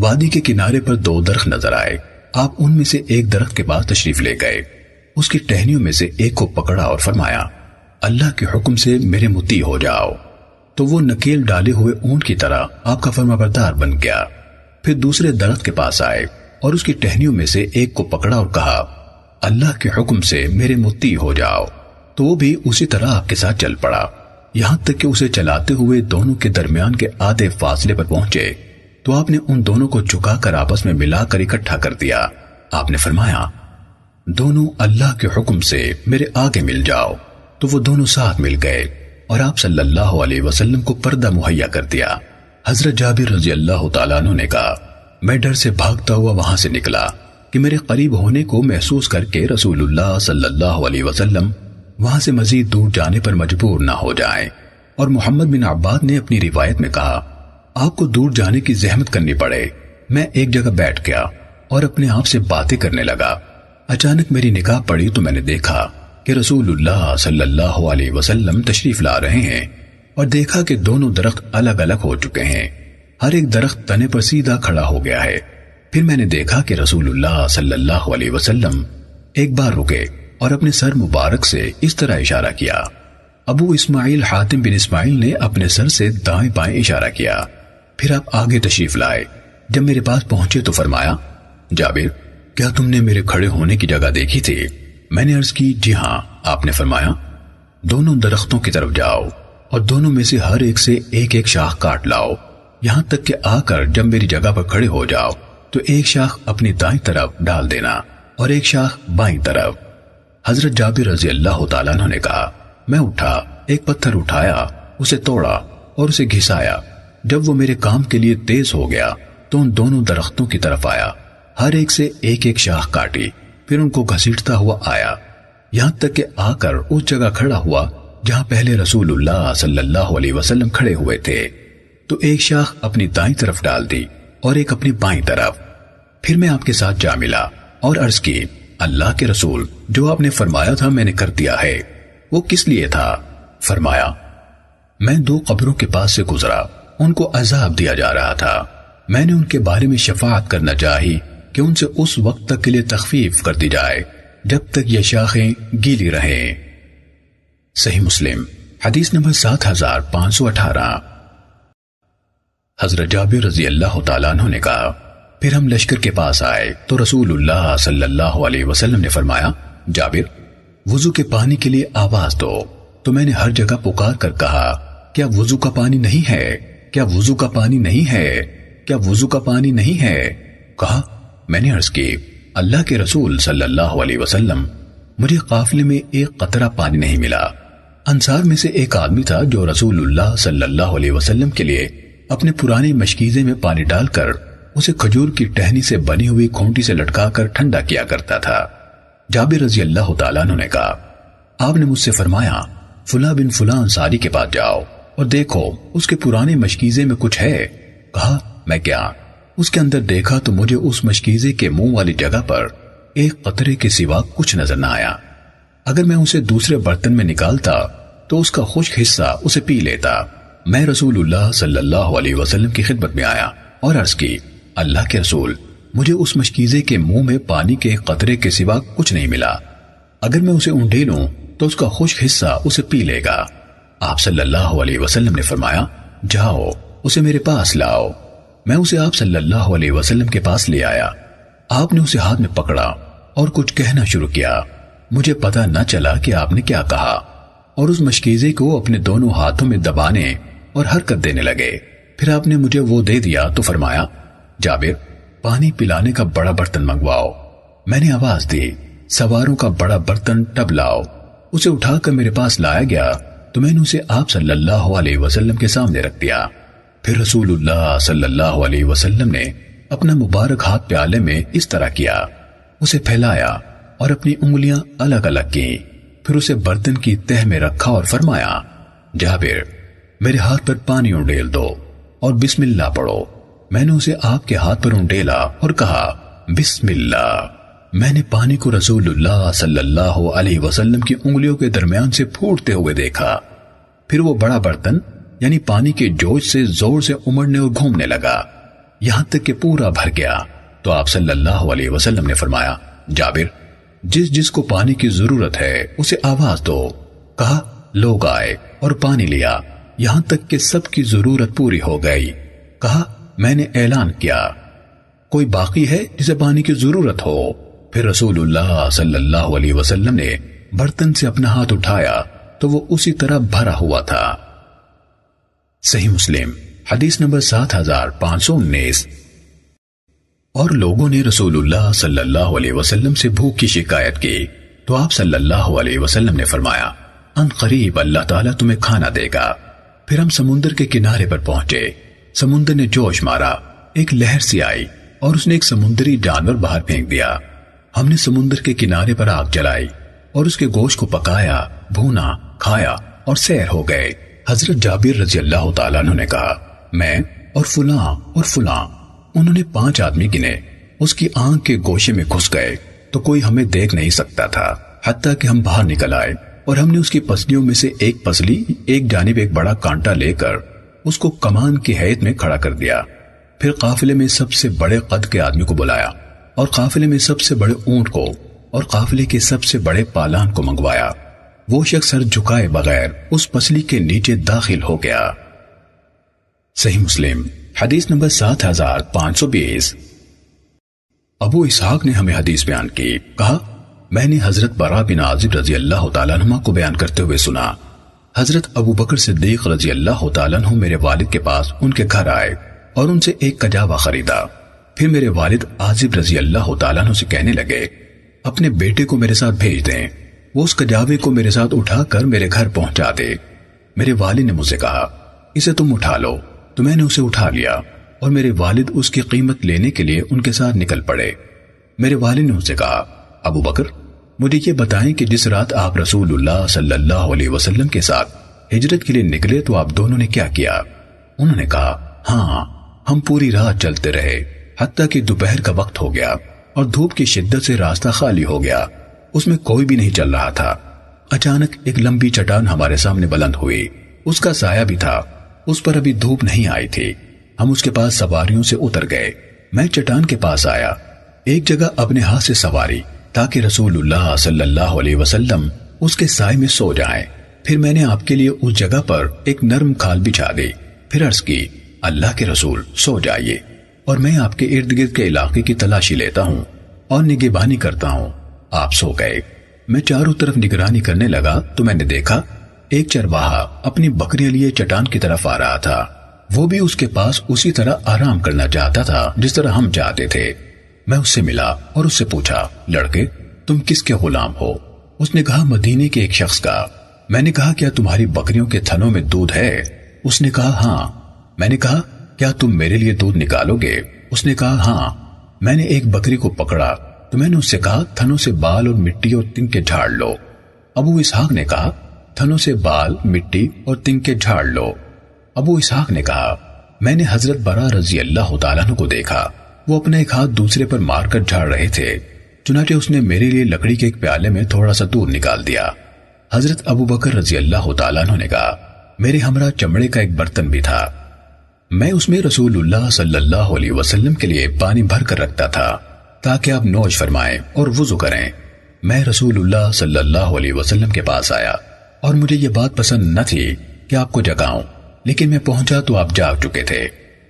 A: वादी के किनारे पर दो दरख्त नजर आए आप उनमें से एक दरख्त के पास तशरीफ ले गए उसकी टहनियों में से एक को पकड़ा और फरमाया अल्लाह के हुक्म से मेरे मुती हो जाओ तो वो नकेल डाले हुए ऊंट की तरह आपका फर्माबरदार बन गया फिर दूसरे दरख्त के पास आए और उसकी टहनियों में से एक को पकड़ा और कहा अल्लाह के हुक्म से मेरे मुत्ती हो जाओ तो वो भी उसी तरह आपके साथ चल पड़ा यहां तक कि उसे चलाते हुए दोनों के दरमियान के आधे फासले पर पहुंचे तो आपने उन दोनों को झुकाकर आपस में मिलाकर इकट्ठा कर दिया आपने फरमाया दोनों अल्लाह के हुक्म से मेरे आगे मिल जाओ तो वो दोनों साथ मिल गए और आप सल्लल्लाहु अलैहि वसल्लम को पर्दा मुहैया कर दिया हजरत जाबिर रजी अल्लाह तला ने कहा मैं डर से भागता हुआ वहां से निकला कि मेरे करीब होने को महसूस करके रसूलुल्लाह सल्लल्लाहु अलैहि वसल्लम वहां से मजीद दूर जाने पर मजबूर ना हो जाए और मोहम्मद बिन अब्बाद ने अपनी रिवायत में कहा आपको दूर जाने की जहमत करनी पड़े मैं एक जगह बैठ गया और अपने आप से बातें करने लगा अचानक मेरी निगाह पड़ी तो मैंने देखा कि रसूलुल्लाह सल्लल्लाहु अलैहि वसल्लम तशरीफ ला रहे हैं और देखा कि दोनों दरख्त अलग अलग हो चुके हैं हर एक दरख्त तने पर सीधा खड़ा हो गया है फिर मैंने देखा कि रसूलुल्लाह सल्लल्लाहु अलैहि वसल्लम एक बार रुके और अपने सर मुबारक से इस तरह इशारा किया अबू इस्माइल हातिम बिन इस्माइल ने अपने सर से दाएं बाएं इशारा किया फिर आप आगे तशरीफ लाए जब मेरे पास पहुंचे तो फरमाया जाबिर क्या तुमने मेरे खड़े होने की जगह देखी थी मैंने अर्ज की जी हाँ आपने फरमाया दोनों दरख्तों की तरफ जाओ और दोनों में से हर एक से एक एक शाख काट लाओ यहां तक कि आकर जब मेरी जगह पर खड़े हो जाओ तो एक शाख अपनी दाई तरफ डाल देना और एक शाख बाई तरफ हजरत जाबिर रजी अल्लाह तला ने कहा मैं उठा एक पत्थर उठाया उसे तोड़ा और उसे घिसाया जब वो मेरे काम के लिए तेज हो गया तो उन दोनों दरख्तों की तरफ आया हर एक से एक एक शाख काटी फिर उनको घसीटता हुआ आया यहां तक कि आकर उस जगह खड़ा हुआ जहां पहले रसूलुल्लाह सल्लल्लाहु अलैहि वसल्लम खड़े हुए थे तो एक शाख अपनी दाई तरफ डाल दी और एक अपनी बाई तरफ फिर मैं आपके साथ जा मिला और अर्ज की अल्लाह के रसूल जो आपने फरमाया था मैंने कर दिया है वो किस लिए था फरमाया मैं दो कब्रों के पास से गुजरा उनको अजाब दिया जा रहा था मैंने उनके बारे में शफात करना चाही कि उनसे उस वक्त तक के लिए तखफीफ कर दी जाए जब तक ये शाखें गीली रहें सही मुस्लिम हदीस नंबर सात हजार पांच सौ अठारह हजरत जाबिर रजी अल्लाह तु ने कहा फिर हम लश्कर के पास आए तो रसूलुल्लाह सल्लल्लाहु अलैहि वसल्लम ने फरमाया जाबिर वजू के पानी के लिए आवाज दो तो मैंने हर जगह पुकार कर कहा क्या वजू का पानी नहीं है क्या वजू का पानी नहीं है क्या वजू का पानी नहीं है कहा मैंने अर्ज की अल्लाह के रसूल सल्लल्लाहु अलैहि वसल्लम मुझे काफिले में एक कतरा पानी नहीं मिला अंसार में से एक आदमी था जो रसूलुल्लाह सल्लल्लाहु अलैहि वसल्लम के लिए अपने पुराने मशकीजे में पानी डालकर उसे खजूर की टहनी से बनी हुई खूंटी से लटकाकर ठंडा किया करता था जाबिर रजी अल्लाह ने कहा आपने मुझसे फरमाया फुला बिन फुला अंसारी के पास जाओ और देखो उसके पुराने मशकीजे में कुछ है कहा मैं क्या उसके अंदर देखा तो मुझे उस मशकीजे के मुंह वाली जगह पर एक कतरे के सिवा कुछ नजर न आया अगर मैं उसे दूसरे बर्तन में निकालता तो उसका खुश्क हिस्सा उसे पी लेता मैं रसूलुल्लाह सल्लल्लाहु अलैहि वसल्लम की खिदमत में आया और अर्ज की अल्लाह के रसूल मुझे उस मशकीजे के मुंह में पानी के कतरे के सिवा कुछ नहीं मिला अगर मैं उसे ऊंढे लूं तो उसका खुश हिस्सा उसे पी लेगा आप सल्लल्लाहु अलैहि वसल्लम ने फरमाया जाओ उसे मेरे पास लाओ मैं उसे आप सल्लल्लाहु अलैहि वसल्लम के पास ले आया आपने उसे हाथ में पकड़ा और कुछ कहना शुरू किया मुझे पता न चला कि आपने क्या कहा और उस मशकीजे को अपने दोनों हाथों में दबाने और हरकत देने लगे फिर आपने मुझे वो दे दिया तो फरमाया जाबिर पानी पिलाने का बड़ा बर्तन मंगवाओ मैंने आवाज दी सवारों का बड़ा बर्तन टब लाओ उसे उठाकर मेरे पास लाया गया तो मैंने उसे आप सल्लल्लाहु अलैहि वसल्लम के सामने रख दिया फिर रसूलुल्लाह सल्लल्लाहु अलैहि वसल्लम ने अपना मुबारक हाथ प्याले में इस तरह किया उसे फैलाया और अपनी उंगलियां अलग अलग की फिर उसे बर्तन की तह में रखा और फरमाया जाबिर मेरे हाथ पर पानी उंडेल दो और बिस्मिल्ला पढ़ो मैंने उसे आपके हाथ पर उंडेला और कहा बिस्मिल्ला मैंने पानी को रसूलुल्लाह सल्लल्लाहु अलैहि वसल्लम की उंगलियों के दरमियान से फूटते हुए देखा फिर वो बड़ा बर्तन यानी पानी के जोश से जोर से उमड़ने और घूमने लगा यहां तक कि पूरा भर गया तो आप सल्लल्लाहु अलैहि वसल्लम ने फरमाया जाबिर जिस जिसको पानी की जरूरत है उसे आवाज दो कहा लोग आए और पानी लिया यहां तक कि सबकी जरूरत पूरी हो गई कहा मैंने ऐलान किया कोई बाकी है जिसे पानी की जरूरत हो फिर रसूलुल्लाह सल्लल्लाहु अलैहि वसल्लम ने बर्तन से अपना हाथ उठाया तो वो उसी तरह भरा हुआ था सही मुस्लिम हदीस नंबर सात हजार पांच सौ उन्नीस और लोगों ने रसूलुल्लाह सल्लल्लाहु अलैहि वसल्लम से भूख की शिकायत की तो आप सल्लल्लाहु अलैहि वसल्लम ने फरमाया अन करीब अल्लाह ताला तुम्हें खाना देगा फिर हम समुद्र के किनारे पर पहुंचे समुंदर ने जोश मारा एक लहर सी आई और उसने एक समुद्री जानवर बाहर फेंक दिया हमने समुद्र के किनारे पर आग जलाई और उसके गोश को पकाया भूना खाया और सैर हो गए हजरत जाबिर रजी अल्लाह तला ने कहा मैं और फुला और फुला उन्होंने पांच आदमी गिने उसकी आंख के गोशे में घुस गए तो कोई हमें देख नहीं सकता था हत्या कि हम बाहर निकल आए और हमने उसकी पसलियों में से एक पसली एक जानब एक बड़ा कांटा लेकर उसको कमान की हैत में खड़ा कर दिया फिर काफिले में सबसे बड़े कद के आदमी को बुलाया और काफिले में सबसे बड़े ऊंट को और काफिले के सबसे बड़े पालान को मंगवाया वो शख्स सर झुकाए बगैर उस पसली के नीचे दाखिल हो गया सही मुस्लिम हदीस नंबर सात हजार पांच सौ बीस अबू इसहाक ने हमें हदीस बयान की कहा मैंने हजरत बरा बिन आजिब रजी अल्लाह तुमा को बयान करते हुए सुना हजरत अबू बकर सिद्दीक रजी अल्लाह तु मेरे वालिद के पास उनके घर आए और उनसे एक कजावा खरीदा फिर मेरे वालिद आजिब रजी अल्लाह तु से कहने लगे अपने बेटे को मेरे साथ भेज दें वो उस कजावे को मेरे साथ उठाकर मेरे घर पहुंचा दे मेरे वालिद ने मुझसे कहा इसे तुम उठा लो तो मैंने उसे उठा लिया और मेरे वालिद उसकी कीमत लेने के लिए उनके साथ निकल पड़े मेरे वालिद ने उनसे कहा अबू बकर मुझे ये बताएं कि जिस रात आप रसूलुल्लाह सल्लल्लाहु अलैहि वसल्लम के साथ हिजरत के लिए निकले तो आप दोनों ने क्या किया उन्होंने कहा हाँ हम पूरी रात चलते रहे हती कि दोपहर का वक्त हो गया और धूप की शिद्दत से रास्ता खाली हो गया उसमें कोई भी नहीं चल रहा था अचानक एक लंबी चट्टान हमारे सामने बुलंद हुई उसका साया भी था उस पर अभी धूप नहीं आई थी हम उसके पास सवारियों से उतर गए मैं चट्टान के पास आया एक जगह अपने हाथ से सवारी ताकि रसूलुल्लाह सल्लल्लाहु अलैहि वसल्लम उसके साय में सो जाए फिर मैंने आपके लिए उस जगह पर एक नरम खाल बिछा दी फिर अर्ज की अल्लाह के रसूल सो जाइए और मैं आपके इर्द गिर्द के इलाके की तलाशी लेता हूँ और निगेबानी करता हूँ आप सो गए मैं चारों तरफ निगरानी करने लगा तो मैंने देखा एक चरवाहा अपनी बकरियां लिए चट्टान की तरफ आ रहा था वो भी उसके पास उसी तरह आराम करना चाहता था जिस तरह हम चाहते थे मैं उससे मिला और उससे पूछा लड़के तुम किसके गुलाम हो उसने कहा मदीने के एक शख्स का मैंने कहा क्या तुम्हारी बकरियों के थनों में दूध है उसने कहा हाँ मैंने कहा क्या तुम मेरे लिए दूध निकालोगे उसने कहा हाँ मैंने एक बकरी को पकड़ा तो मैंने उससे कहा थनों से बाल और मिट्टी और तिनके झाड़ लो अबू इसहाक ने कहा थनों से बाल मिट्टी और तिनके झाड़ लो अबू इसहाक ने कहा मैंने हजरत बरा रजी अल्लाह को देखा वो अपने एक हाथ दूसरे पर मारकर झाड़ रहे थे चुनाचे उसने मेरे लिए लकड़ी के एक प्याले में थोड़ा सा दूध निकाल दिया हजरत अबू बकर रजी अल्लाह ने कहा मेरे हमरा चमड़े का एक बर्तन भी था मैं उसमें रसूलुल्लाह सल्लल्लाहु अलैहि वसल्लम के लिए पानी भर कर रखता था ताकि आप नौज फरमाएं और वजू करें मैं रसूलुल्लाह सल्लल्लाहु अलैहि वसल्लम के पास आया और मुझे ये बात पसंद न थी कि आपको जगाऊं लेकिन मैं पहुंचा तो आप जाग चुके थे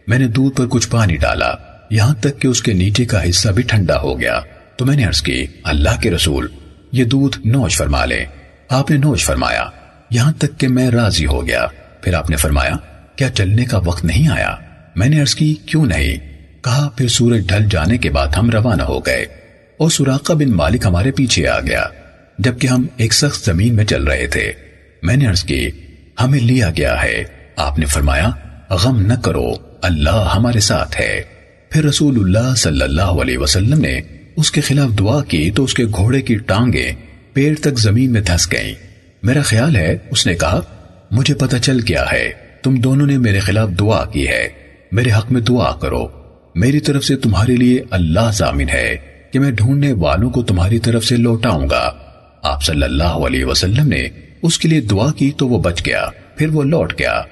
A: मैंने दूध पर कुछ पानी डाला यहाँ तक कि उसके नीचे का हिस्सा भी ठंडा हो गया तो मैंने अर्ज की अल्लाह के रसूल ये दूध नोश फरमा ले आपने नोश फरमाया यहाँ तक कि मैं राजी हो गया फिर आपने फरमाया क्या चलने का वक्त नहीं आया मैंने अर्ज की क्यों नहीं कहा फिर सूरज ढल जाने के बाद हम रवाना हो गए और सुराखा बिन मालिक हमारे पीछे आ गया जबकि हम एक सख्त जमीन में चल रहे थे मैंने अर्ज की हमें लिया गया है आपने फरमाया गम न करो अल्लाह हमारे साथ है फिर रसूलुल्लाह सल्लल्लाहु अलैहि वसल्लम ने उसके खिलाफ दुआ की तो उसके घोड़े की टांगे पेड़ तक जमीन में धस गईं। मेरा ख्याल है उसने कहा मुझे पता चल गया है तुम दोनों ने मेरे खिलाफ दुआ की है मेरे हक में दुआ करो मेरी तरफ से तुम्हारे लिए अल्लाह जामिन है कि मैं ढूंढने वालों को तुम्हारी तरफ से लौटाऊंगा आप सल्लल्लाहु अलैहि वसल्लम ने उसके लिए दुआ की तो वो बच गया फिर वो लौट गया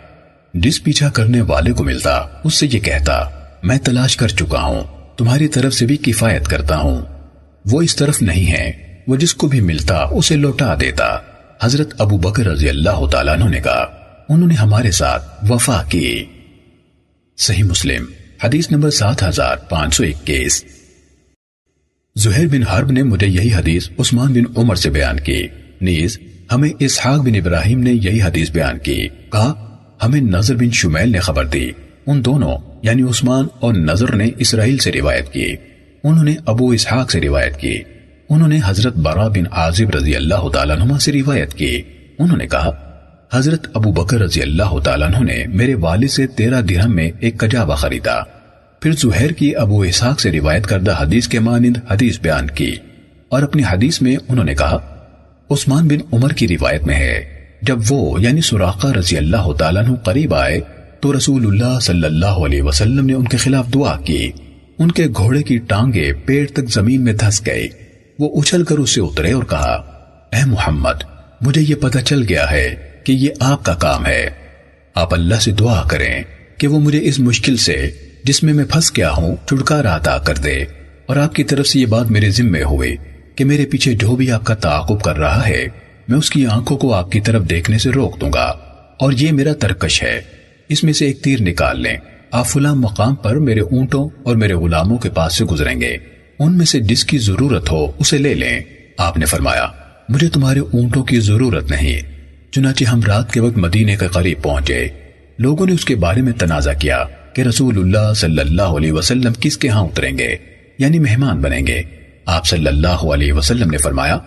A: जिस पीछा करने वाले को मिलता उससे ये कहता मैं तलाश कर चुका हूं तुम्हारी तरफ से भी किफायत करता हूं वो इस तरफ नहीं है वो जिसको भी मिलता उसे लौटा देता हजरत अबू बकर रजी अल्लाह तु ने कहा उन्होंने हमारे साथ वफा की सही मुस्लिम हदीस नंबर सात हजार पांच सौ इक्कीस जुहैर बिन हर्ब ने मुझे यही हदीस उस्मान बिन उमर से बयान की नीज हमें इसहाक बिन इब्राहिम ने यही हदीस बयान की कहा हमें नजर बिन शुमैल ने खबर दी उन दोनों यानी उस्मान और नजर ने इसराइल से रिवायत की उन्होंने अबू इसहाक से रिवायत की उन्होंने हजरत बरा बिन आजिब रजी अल्लाह तुमा से रिवायत की उन्होंने कहा हजरत अबू बकर रजी अल्लाह तु ने मेरे वालिद से तेरह दिरहम में एक कजावा खरीदा फिर जुहैर की अबू इसहाक से रिवायत करदा हदीस के मानंद हदीस बयान की और अपनी हदीस में उन्होंने कहा उस्मान बिन उमर की रिवायत में है जब वो यानी सुराखा रजी अल्लाह तु करीब आए तो रसूलुल्लाह सल्लल्लाहु अलैहि वसल्लम ने उनके खिलाफ दुआ की उनके घोड़े की टांगे पेड़ तक जमीन में धस गए वो उछल कर उससे उतरे और कहा ए मोहम्मद मुझे ये पता चल गया है कि ये आपका काम है आप अल्लाह से दुआ करें कि वो मुझे इस मुश्किल से जिसमें मैं फंस गया हूँ छुटकारा अता कर दे और आपकी तरफ से ये बात मेरे जिम्मे हुई कि मेरे पीछे जो भी आपका ताकुब कर रहा है मैं उसकी आंखों को आपकी तरफ देखने से रोक दूंगा और ये मेरा तर्कश है इसमें से एक तीर निकाल लें आप फुला मकाम पर मेरे ऊंटों और मेरे गुलामों के पास से गुजरेंगे उनमें से जिसकी जरूरत हो उसे ले लें आपने फरमाया मुझे तुम्हारे ऊंटों की जरूरत नहीं चुनाचे हम रात के वक्त मदीने के करीब पहुंचे लोगों ने उसके बारे में तनाजा किया कि रसूलुल्लाह सल्लल्लाहु अलैहि वसल्लम किसके यहाँ उतरेंगे यानी मेहमान बनेंगे आप सल्लल्लाहु अलैहि वसल्लम ने फरमाया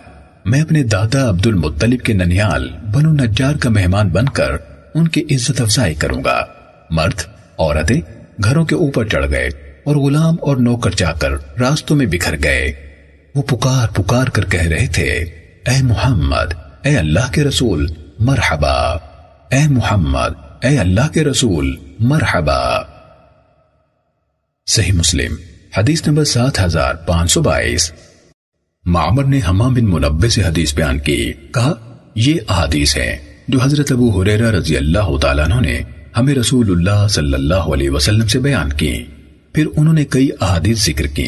A: मैं अपने दादा अब्दुल मुत्तलिब के ननियाल बनु नज्जार का मेहमान बनकर उनकी इज्जत अफजाई करूंगा मर्द औरतें घरों के ऊपर चढ़ गए और गुलाम और नौकर जाकर रास्तों में बिखर गए वो पुकार पुकार कर कह रहे थे ए मोहम्मद ए अल्लाह के रसूल मरहबा ए मोहम्मद ए अल्लाह के रसूल मरहबा सही मुस्लिम हदीस नंबर सात हजार पांच सौ बाईस मामर ने हमाम बिन मुनबे से हदीस बयान की कहा यह अहादीस है जो हजरत अबू हुरैरा रजी अल्लाह तआला ने हमें रसूलुल्लाह सल्लल्लाहु अलैहि वसल्लम से बयान की फिर उन्होंने कई अहदीस जिक्र की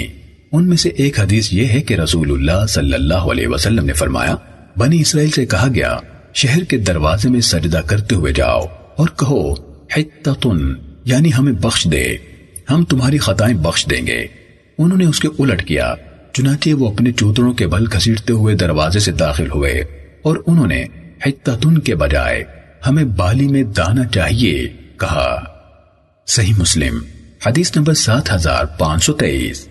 A: उनमें से एक हदीस यह है कि रसूलुल्लाह सल्लल्लाहु अलैहि वसल्लम ने फरमाया बनी इसराइल से कहा गया शहर के दरवाजे में सजदा करते हुए जाओ और कहो हित्ततुन यानी हमें बख्श दे हम तुम्हारी खताएं बख्श देंगे उन्होंने उसके उलट किया चुनाचे वो अपने चूतड़ों के बल घसीटते हुए दरवाजे से दाखिल हुए और उन्होंने हितातुन के बजाय हमें बाली में दाना चाहिए कहा सही मुस्लिम हदीस नंबर सात हजार पांच सौ तेईस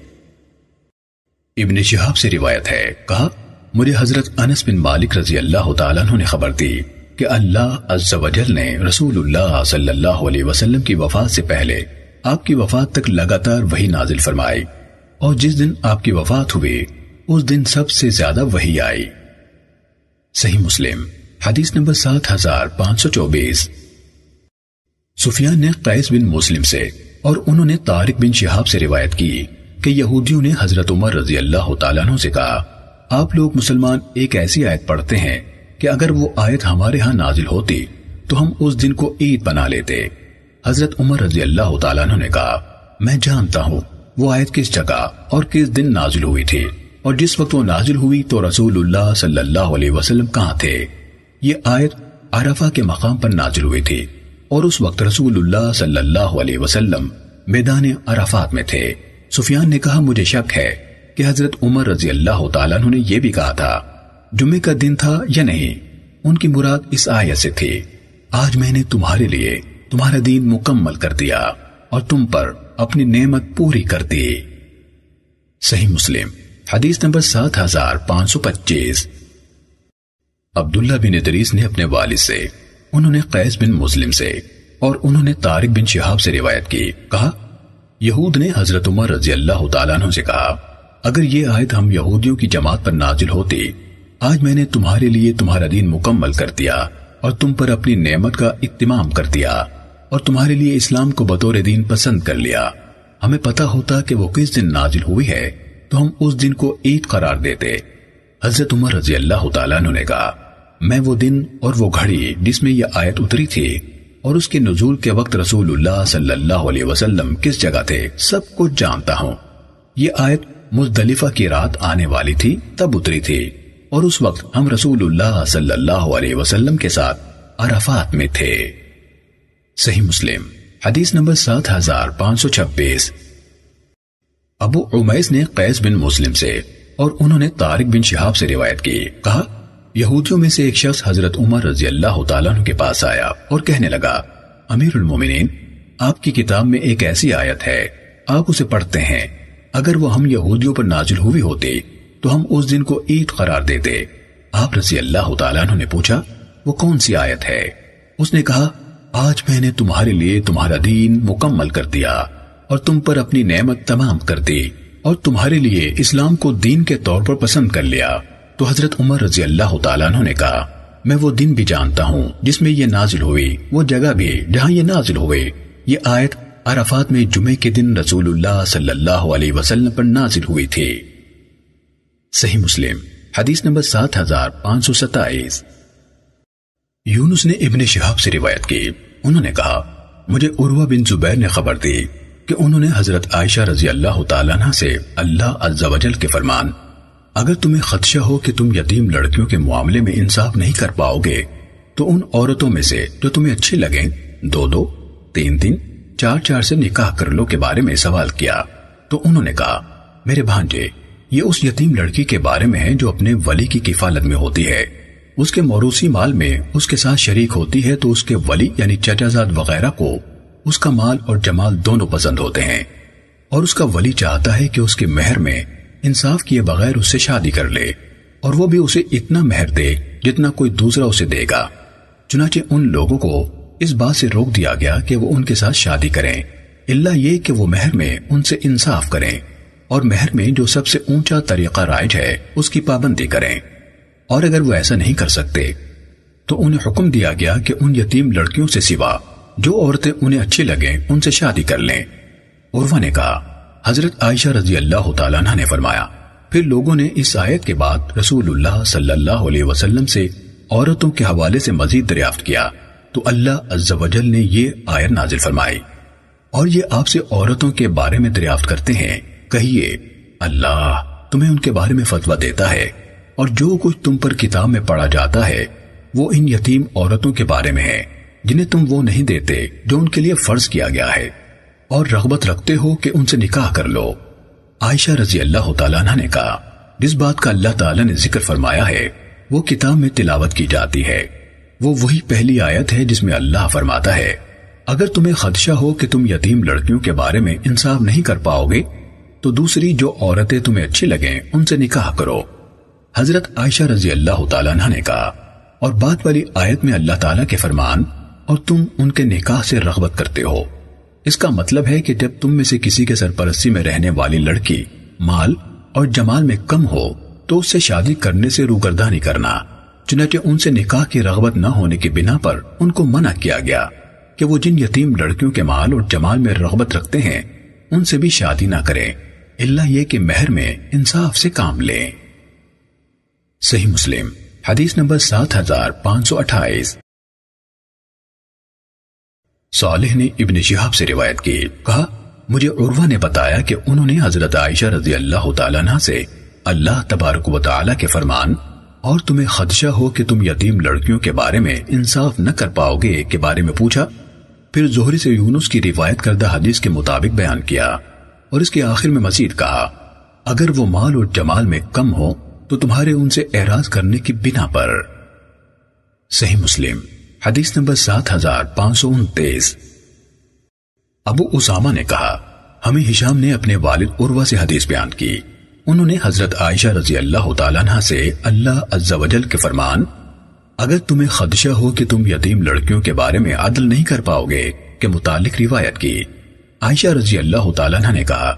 A: इबन शहाब से रिवायत है कहा मुझे हजरत अनस बिन मालिक रजी अल्लाह तु ने खबर दी कि अल्लाह अज्जवजल ने रसूलुल्लाह सल्लल्लाहु अलैहि वसल्लम की वफात से पहले आपकी वफात तक लगातार वही नाजिल फरमाई और जिस दिन आपकी वफात हुई उस दिन सबसे ज्यादा वही आई सही मुस्लिम हदीस नंबर सात हजार पांच सौ चौबीस सुफियान ने कैस बिन मुस्लिम से और उन्होंने तारिक बिन शिहाब से रिवायत की कि यहूदियों ने हजरत उमर रजी अल्लाह तु से कहा आप लोग मुसलमान एक ऐसी आयत पढ़ते हैं कि अगर वो आयत हमारे यहाँ नाजिल होती तो हम उस दिन को ईद बना लेते हजरत उमर रजी अल्लाह तु ने कहा मैं जानता हूँ वो आयत किस जगह और किस दिन नाजिल हुई थी और जिस वक्त वो नाजिल हुई तो रसूल सल्लल्लाहु कहाँ थे ये आयत अरफा के मकाम पर नाजिल हुई थी और उस वक्त रसूलुल्लाह सल्लल्लाहु अलैहि वसल्लम मैदान अरफात में थे सुफियान ने कहा मुझे शक है कि हजरत उमर रजी अल्लाह तु ने यह भी कहा था जुम्मे का दिन था या नहीं उनकी मुराद इस आयत से थी आज मैंने तुम्हारे लिए तुम्हारा दीन मुकम्मल कर दिया और तुम पर अपनी नेमत पूरी कर दी सही मुस्लिम हदीस नंबर सात हजार पांच सौ पच्चीस अब्दुल्ला बिन इदरीस ने अपने वालिद से उन्होंने कैस बिन मुस्लिम से और उन्होंने तारिक बिन शिहाब से रिवायत की कहा यहूद ने हजरत उमर रजी अल्लाह तु से कहा अगर ये आयत हम यहूदियों की जमात पर नाजिल होती आज मैंने तुम्हारे लिए तुम्हारा दिन मुकम्मल कर दिया और तुम पर अपनी नेमत का इतमाम कर दिया और तुम्हारे लिए इस्लाम को बतौर दीन पसंद कर लिया हमें पता होता कि वो किस दिन नाजिल हुई है तो हम उस दिन को ईद करार देते हजरत उमर रजी अल्लाह तु ने कहा मैं वो दिन और वो घड़ी जिसमें यह आयत उतरी थी और उसके नजूल के वक्त रसूलुल्लाह सल्लल्लाहु अलैहि वसल्लम किस जगह थे सब कुछ जानता हूँ ये आयत मुजदलिफा की रात आने वाली थी तब उतरी थी और उस वक्त हम रसूलुल्लाह सल्लल्लाहु अलैहि वसल्लम के साथ अरफात में थे सही मुस्लिम हदीस नंबर सात हजार पांच सौ छब्बीस अबू उमैस ने कैस बिन मुस्लिम से और उन्होंने तारिक बिन शिहाब से रिवायत की कहा यहूदियों में से एक शख्स हजरत उमर रजी अल्लाह के पास आया और कहने लगा अमीर उलमोमिन आपकी किताब में एक ऐसी आयत है आप उसे पढ़ते हैं अगर वो हम यहूदियों पर नाजिल हुई होते तो हम उस दिन को ईद करार देते आप रजी अल्लाह तु ने पूछा वो कौन सी आयत है उसने कहा आज मैंने तुम्हारे लिए तुम्हारा दीन मुकम्मल कर दिया और तुम पर अपनी नेमत तमाम कर दी और तुम्हारे लिए इस्लाम को दीन के तौर पर पसंद कर लिया तो हजरत उमर रजी अल्लाह तु ने कहा मैं वो दिन भी जानता हूँ जिसमें ये नाजिल हुई वो जगह भी जहाँ ये नाजिल हुए ये आयत अराफात में जुमे के दिन रसूलुल्लाह सल्लल्लाहु अलैहि वसल्लम पर नाजिल हुई थी सही मुस्लिम हदीस नंबर सात हजार पांच सौ सत्ताईस यूनुस ने इबन शहाब से रिवायत की उन्होंने कहा मुझे उर्वा बिन जुबैर ने खबर दी कि उन्होंने हजरत आयशा रजी अल्लाह तला से अल्लाह अज्जा के फरमान अगर तुम्हें खदशा हो कि तुम यतीम लड़कियों के मामले में इंसाफ नहीं कर पाओगे तो उन औरतों में से जो तुम्हें अच्छी लगे दो दो तीन तीन चार चार से निकाह कर लो के बारे में सवाल किया तो उन्होंने कहा मेरे भांजे ये उस यतीम लड़की के बारे में है जो अपने वली की किफालत में होती है उसके मौरूसी माल में उसके साथ शरीक होती है तो उसके वली यानी चचाजाद वगैरह को उसका माल और जमाल दोनों पसंद होते हैं और उसका वली चाहता है कि उसके मेहर में इंसाफ किए बगैर उससे शादी कर ले और वो भी उसे इतना मेहर दे जितना कोई दूसरा उसे देगा चुनाचे उन लोगों को इस बात से रोक दिया गया कि वो उनके साथ शादी करें इल्ला ये कि वो मेहर में उनसे इंसाफ करें और मेहर में जो सबसे ऊंचा तरीका राइज है उसकी पाबंदी करें और अगर वो ऐसा नहीं कर सकते तो उन्हें हुक्म दिया गया कि उन यतीम लड़कियों से सिवा जो औरतें उन्हें अच्छी लगें उनसे शादी कर लें उर्वा ने कहा हजरत आयशा रजी अल्लाह तला ने फरमाया फिर लोगों ने इस आयत के बाद रसूलुल्लाह सल्लल्लाहु अलैहि वसल्लम से औरतों के हवाले से मजीद दरियाफ्त किया तो अल्लाह अज्जवजल ने ये आयत नाजिल फरमाई और ये आपसे औरतों के बारे में दरियाफ्त करते हैं कहिए अल्लाह तुम्हें उनके बारे में फतवा देता है और जो कुछ तुम पर किताब में पढ़ा जाता है वो इन यतीम औरतों के बारे में है जिन्हें तुम वो नहीं देते जो उनके लिए फर्ज किया गया है और रगबत रखते हो कि उनसे निकाह कर लो आयशा रजी अल्लाह तला ने कहा जिस बात का अल्लाह तला ने जिक्र फरमाया है वो किताब में तिलावत की जाती है वो वही पहली आयत है जिसमें अल्लाह फरमाता है अगर तुम्हें खदशा हो कि तुम यतीम लड़कियों के बारे में इंसाफ नहीं कर पाओगे तो दूसरी जो औरतें तुम्हें अच्छी लगें उनसे निकाह करो हजरत आयशा रजी अल्लाह तला ने कहा और बात वाली आयत में अल्लाह ताला के फरमान और तुम उनके निकाह से रगबत करते हो इसका मतलब है कि जब तुम में से किसी के सरपरस्ती में रहने वाली लड़की माल और जमाल में कम हो तो उससे शादी करने से रूगरदानी करना चुनाचे उनसे निकाह की रगबत न होने के बिना पर उनको मना किया गया कि वो जिन यतीम लड़कियों के माल और जमाल में रगबत रखते हैं उनसे भी शादी ना करें इल्ला ये कि मेहर में इंसाफ से काम लें सही मुस्लिम हदीस नंबर सात हजार पांच सौ अट्ठाईस सालेह ने इबन शिहाब से रिवायत की कहा मुझे उर्वा ने बताया कि उन्होंने हजरत आयशा रजी अल्लाह तला से अल्लाह तबारक वाली के फरमान और तुम्हें खदशा हो कि तुम यतीम लड़कियों के बारे में इंसाफ न कर पाओगे के बारे में पूछा फिर जोहरी से यूनुस की रिवायत करदा हदीस के मुताबिक बयान किया और इसके आखिर में मजीद कहा अगर वो माल और जमाल में कम हो तो तुम्हारे उनसे एराज करने की बिना पर सही मुस्लिम हदीस नंबर सात हजार पांच सौ उनतीस अबू उसामा ने कहा हमें हिशाम ने अपने वालिद उर्वा से हदीस बयान की उन्होंने हजरत आयशा रजी अल्लाह तला से अल्लाह अज्जावजल के फरमान अगर तुम्हें खदशा हो कि तुम यतीम लड़कियों के बारे में अदल नहीं कर पाओगे के मुतालिक रिवायत की आयशा रजी अल्लाह तला ने कहा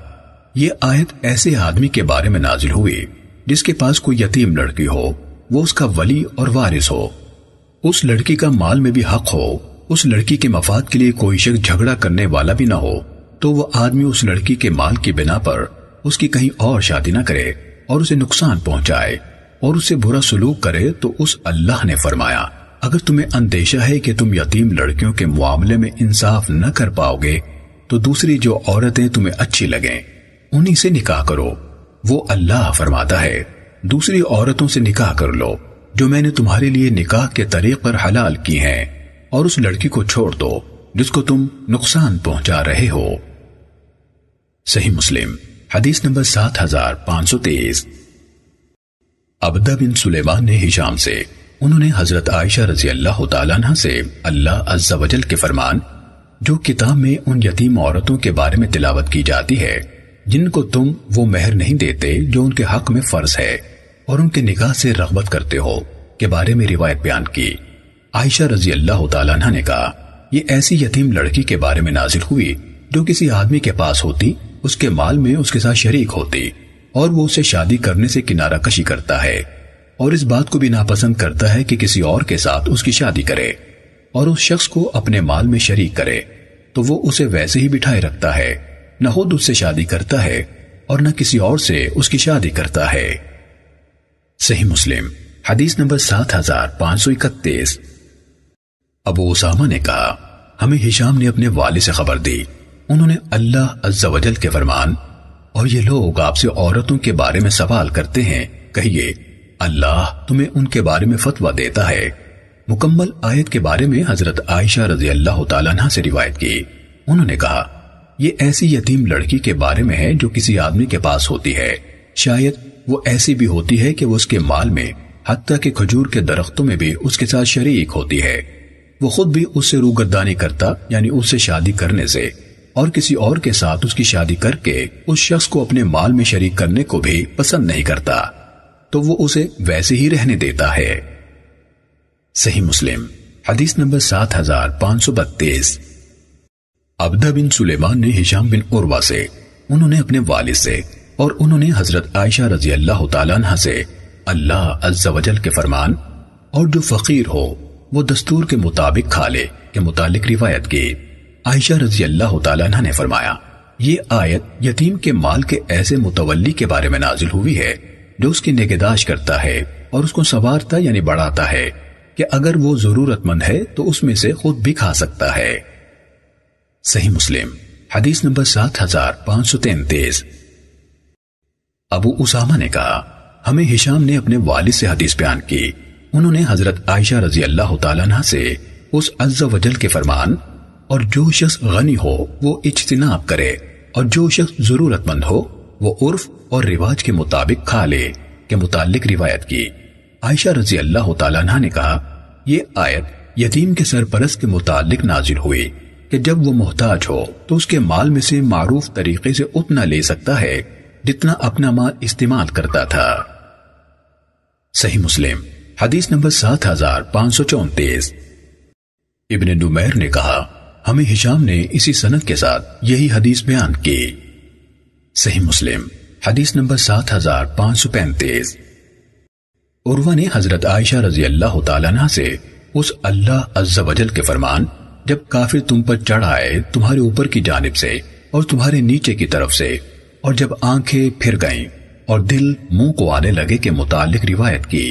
A: यह आयत ऐसे आदमी के बारे में नाजिल हुई जिसके पास कोई यतीम लड़की हो वो उसका वली और वारिस हो उस लड़की का माल में भी हक हो उस लड़की के मफाद के लिए कोई शख्स झगड़ा करने वाला भी ना हो तो वह आदमी उस लड़की के माल की बिना पर उसकी कहीं और शादी ना करे और उसे नुकसान पहुंचाए और उसे बुरा सलूक करे तो उस अल्लाह ने फरमाया अगर तुम्हें अंदेशा है कि तुम यतीम लड़कियों के मामले में इंसाफ न कर पाओगे तो दूसरी जो औरतें तुम्हें अच्छी लगें उन्हीं से निकाह करो वो अल्लाह फरमाता है दूसरी औरतों से निकाह कर लो जो मैंने तुम्हारे लिए निकाह के तरीक पर हलाल की हैं और उस लड़की को छोड़ दो जिसको तुम नुकसान पहुंचा रहे हो सही मुस्लिम हदीस नंबर सात हजार पांच सौ तेईस अबदा बिन सुलेमान ने हिशाम से उन्होंने हजरत आयशा रजी अल्लाह तला से अल्लाह वजल के फरमान जो किताब में उन यतीम औरतों के बारे में तिलावत की जाती है जिनको तुम वो मेहर नहीं देते जो उनके हक में फर्ज है और उनके निगाह से रगबत करते हो के बारे में रिवायत बयान की आयशा रजी अल्लाह तला ने कहा यह ऐसी यतीम लड़की के बारे में नाजिल हुई जो किसी आदमी के पास होती उसके माल में उसके साथ शरीक होती और वो उसे शादी करने से किनारा कशी करता है और इस बात को भी नापसंद करता है कि किसी और के साथ उसकी शादी करे और उस शख्स को अपने माल में शरीक करे तो वो उसे वैसे ही बिठाए रखता है न खुद उससे शादी करता है और न किसी और से उसकी शादी करता है सही मुस्लिम हदीस नंबर सात हजार पांच सौ इकतीस अबू उसामा ने कहा हमें हिशाम ने अपने वाले से खबर दी उन्होंने अल्लाह अज्जावजल के फरमान और ये लोग आपसे औरतों के बारे में सवाल करते हैं कहिए अल्लाह तुम्हें उनके बारे में फतवा देता है मुकम्मल आयत के बारे में हजरत आयशा रजी अल्लाह तला से रिवायत की उन्होंने कहा यह ऐसी यतीम लड़की के बारे में है जो किसी आदमी के पास होती है शायद वो ऐसी भी होती है कि वो उसके माल में हत्या के खजूर के दरख्तों में भी उसके साथ शरीक होती है वो खुद भी उससे रूगरदानी करता यानी उससे शादी करने से और किसी और के साथ उसकी शादी करके उस शख्स को अपने माल में शरीक करने को भी पसंद नहीं करता तो वो उसे वैसे ही रहने देता है सही मुस्लिम हदीस नंबर सात हजार पांच सौ बत्तीस अब्दा बिन सुलेमान ने हिशाम बिन उर्वा से उन्होंने अपने वालिद से और उन्होंने हजरत आयशा रजी अल्लाह तला से अल्लाह अज्जावजल के फरमान और जो फकीर हो वो दस्तूर के मुताबिक खा ले के मुतालिक रिवायत की आयशा रजी अल्लाह तला ने फरमाया ये आयत यतीम के माल के ऐसे मुतवली के बारे में नाजिल हुई है जो उसकी निगहदाश करता है और उसको संवारता यानी बढ़ाता है कि अगर वो जरूरतमंद है तो उसमें से खुद भी खा सकता है सही मुस्लिम हदीस नंबर सात हजार पांच सौ तैंतीस अबू उसामा ने कहा हमें हिशाम ने अपने वालिद से हदीस बयान की उन्होंने हजरत आयशा रजी अल्लाह तला से उस अज्जा वजल के फरमान और जो शख्स गनी हो वो इजतनाब करे और जो शख्स जरूरतमंद हो वो उर्फ और रिवाज के मुताबिक खा ले के मुतालिक रिवायत की आयशा रजी अल्लाह तला ने कहा यह आयत यतीम के सरपरस्त के मुतालिक नाजिल हुई कि जब वो मोहताज हो तो उसके माल में से मारूफ तरीके से उतना ले सकता है जितना अपना माल इस्तेमाल करता था सही मुस्लिम हदीस नंबर सात हजार पांच सौ चौतीस इबन नुमैर ने कहा हमें हिशाम ने इसी सनत के साथ यही हदीस बयान की सही मुस्लिम हदीस नंबर सात हजार पांच सौ पैंतीस उर्वा ने हजरत आयशा रजी अल्लाह तला से उस अल्लाह अज्जल के फरमान जब काफिर तुम पर चढ़ आए तुम्हारे ऊपर की जानब से और तुम्हारे नीचे की तरफ से और जब आंखें फिर गईं और दिल मुंह को आने लगे के मुतालिक रिवायत की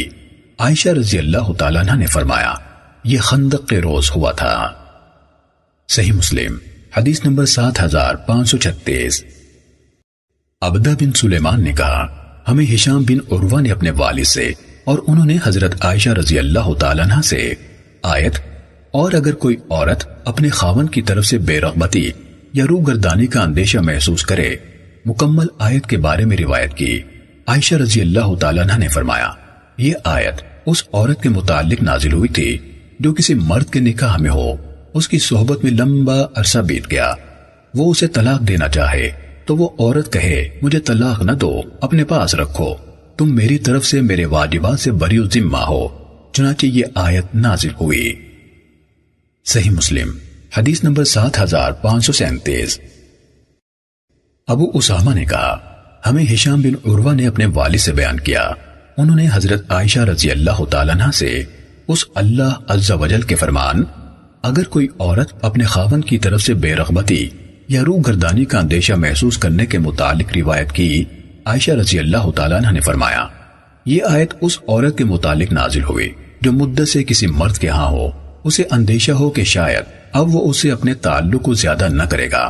A: आयशा रजी अल्लाह तला ने फरमाया ये खंदक के रोज हुआ था सही मुस्लिम हदीस नंबर सात हजार पांच सौ छत्तीस अबदा बिन सुलेमान ने कहा हमें हिशाम बिन उर्वा ने अपने वालिद से और उन्होंने हजरत आयशा रजी अल्लाह तला से आयत और अगर कोई औरत अपने खावन की तरफ से बेरगबती या रूगरदानी का अंदेशा महसूस करे मुकम्मल आयत के बारे में रिवायत की आयशा रजी अल्लाह तला ने फरमाया ये आयत उस औरत के मुतालिक नाजिल हुई थी जो किसी मर्द के निकाह में हो उसकी सोहबत में लंबा अरसा बीत गया वो उसे तलाक देना चाहे तो वो औरत कहे मुझे तलाक न दो अपने पास रखो तुम मेरी तरफ से मेरे वाजिबात से बरी जिम्मा हो चुनाचे ये आयत नाजिल हुई सही मुस्लिम हदीस नंबर सात हजार पांच सौ सैंतीस अबू उसामा ने कहा हमें हिशाम बिन उर्वा ने अपने वाले से बयान किया उन्होंने हजरत आयशा रजी अल्लाह तला से उस अल्लाह अज्जा वजल के फरमान अगर कोई औरत अपने खावन की तरफ से बेरगबती या गर्दानी का अंदेशा महसूस करने के मुतालिक रिवायत की आयशा रजी अल्लाह तला ने फरमाया ये आयत उस औरत के मुतालिक नाजिल हुई जो मुद्दत से किसी मर्द के यहाँ हो उसे अंदेशा हो कि शायद अब वो उसे अपने ताल्लुक को ज्यादा न करेगा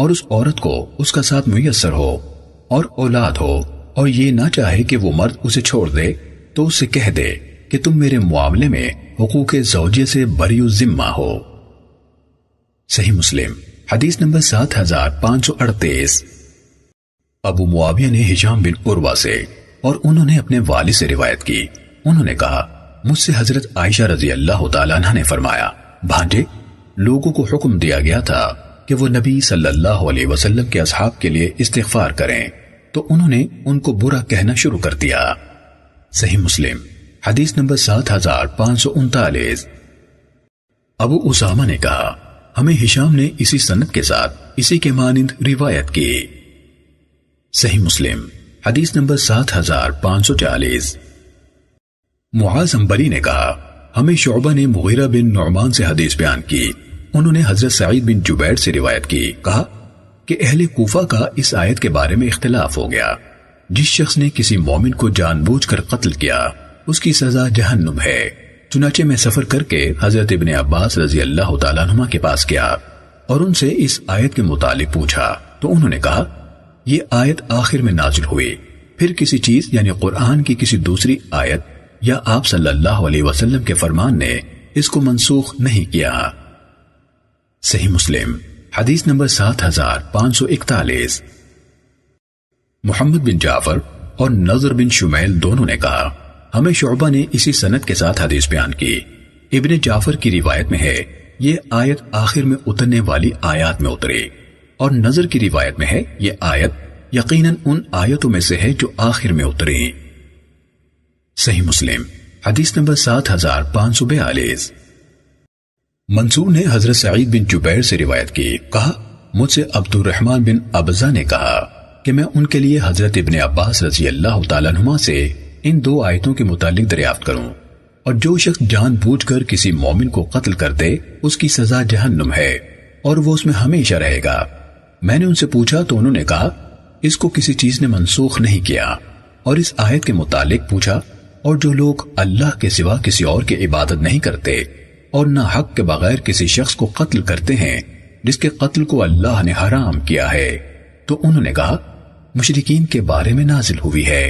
A: और उस औरत को उसका साथ मुयसर हो और औलाद हो और ये ना चाहे कि वो मर्द उसे छोड़ दे तो उसे कह दे कि तुम मेरे मामले में हकूक जोजे से बरी जिम्मा हो सही मुस्लिम हदीस नंबर सात हजार पांच सौ अड़तीस अबू मुआविया ने हिजाम बिन उर्वा से और उन्होंने अपने वाली से रिवायत की उन्होंने कहा मुझसे हजरत आयशा रजी अल्लाह ने फरमाया भांजे लोगों को हुक्म दिया गया था कि वो नबी सल्लल्लाहु अलैहि वसल्लम के असहाब के लिए इस्तिगफार करें तो उन्होंने उनको बुरा कहना शुरू कर दिया सही मुस्लिम हदीस नंबर सात हजार पांच सौ उनतालीस अबू उसामा ने कहा हमें हिशाम ने इसी सनत के साथ इसी के मानंद रिवायत की सही मुस्लिम हदीस नंबर सात हजार पांच सौ चालीस मुआज अंबरी ने कहा हमें शोबा ने मुगैरा बिन नौमान से हदीस बयान की उन्होंने हजरत सईद बिन जुबैर से रिवायत की कहा कि अहले कोफा का इस आयत के बारे में इख्तलाफ हो गया जिस शख्स ने किसी मोमिन को जानबूझकर कत्ल किया उसकी सजा जहन्नुम है चुनाचे में सफर करके हजरत इब्ने अब्बास रजी अल्लाह तुमा के पास गया और उनसे इस आयत के मुतालिक पूछा तो उन्होंने कहा यह आयत आखिर में नाजिल हुई फिर किसी चीज यानी कुरान की किसी दूसरी आयत या आप सल्लल्लाहु अलैहि वसल्लम के फरमान ने इसको मंसूख नहीं किया सही मुस्लिम हदीस नंबर सात हजार पांच सौ इकतालीस मोहम्मद बिन जाफर और नजर बिन शुमैल दोनों ने कहा हमें शोबा ने इसी सनत के साथ हदीस बयान की इबन जाफर की रिवायत में है ये आयत आखिर में उतरने वाली आयत में उतरी और नजर की रिवायत में है ये आयत यकीनन उन आयतों में से है जो आखिर में उतरी सही मुस्लिम हदीस नंबर सात हजार पांच सौ बयालीस मंसूर ने हजरत सईद बिन जुबैर से रिवायत की कहा मुझसे अब्दुल रहमान बिन अबजा ने कहा कि मैं उनके लिए हजरत इबन अब्बास रजी अल्लाह तुमा से इन दो आयतों के मुतालिक दरियाफ्त करूं और जो शख्स जानबूझकर किसी मोमिन को कत्ल कर दे उसकी सजा जहन्नुम है और वो उसमें हमेशा रहेगा मैंने उनसे पूछा तो उन्होंने कहा इसको किसी चीज ने मनसूख नहीं किया और इस आयत के मुतालिक पूछा और जो लोग अल्लाह के सिवा किसी और की इबादत नहीं करते और न हक के बगैर किसी शख्स को कत्ल करते हैं जिसके कत्ल को अल्लाह ने हराम किया है तो उन्होंने कहा मुशरकिन के बारे में नाजिल हुई है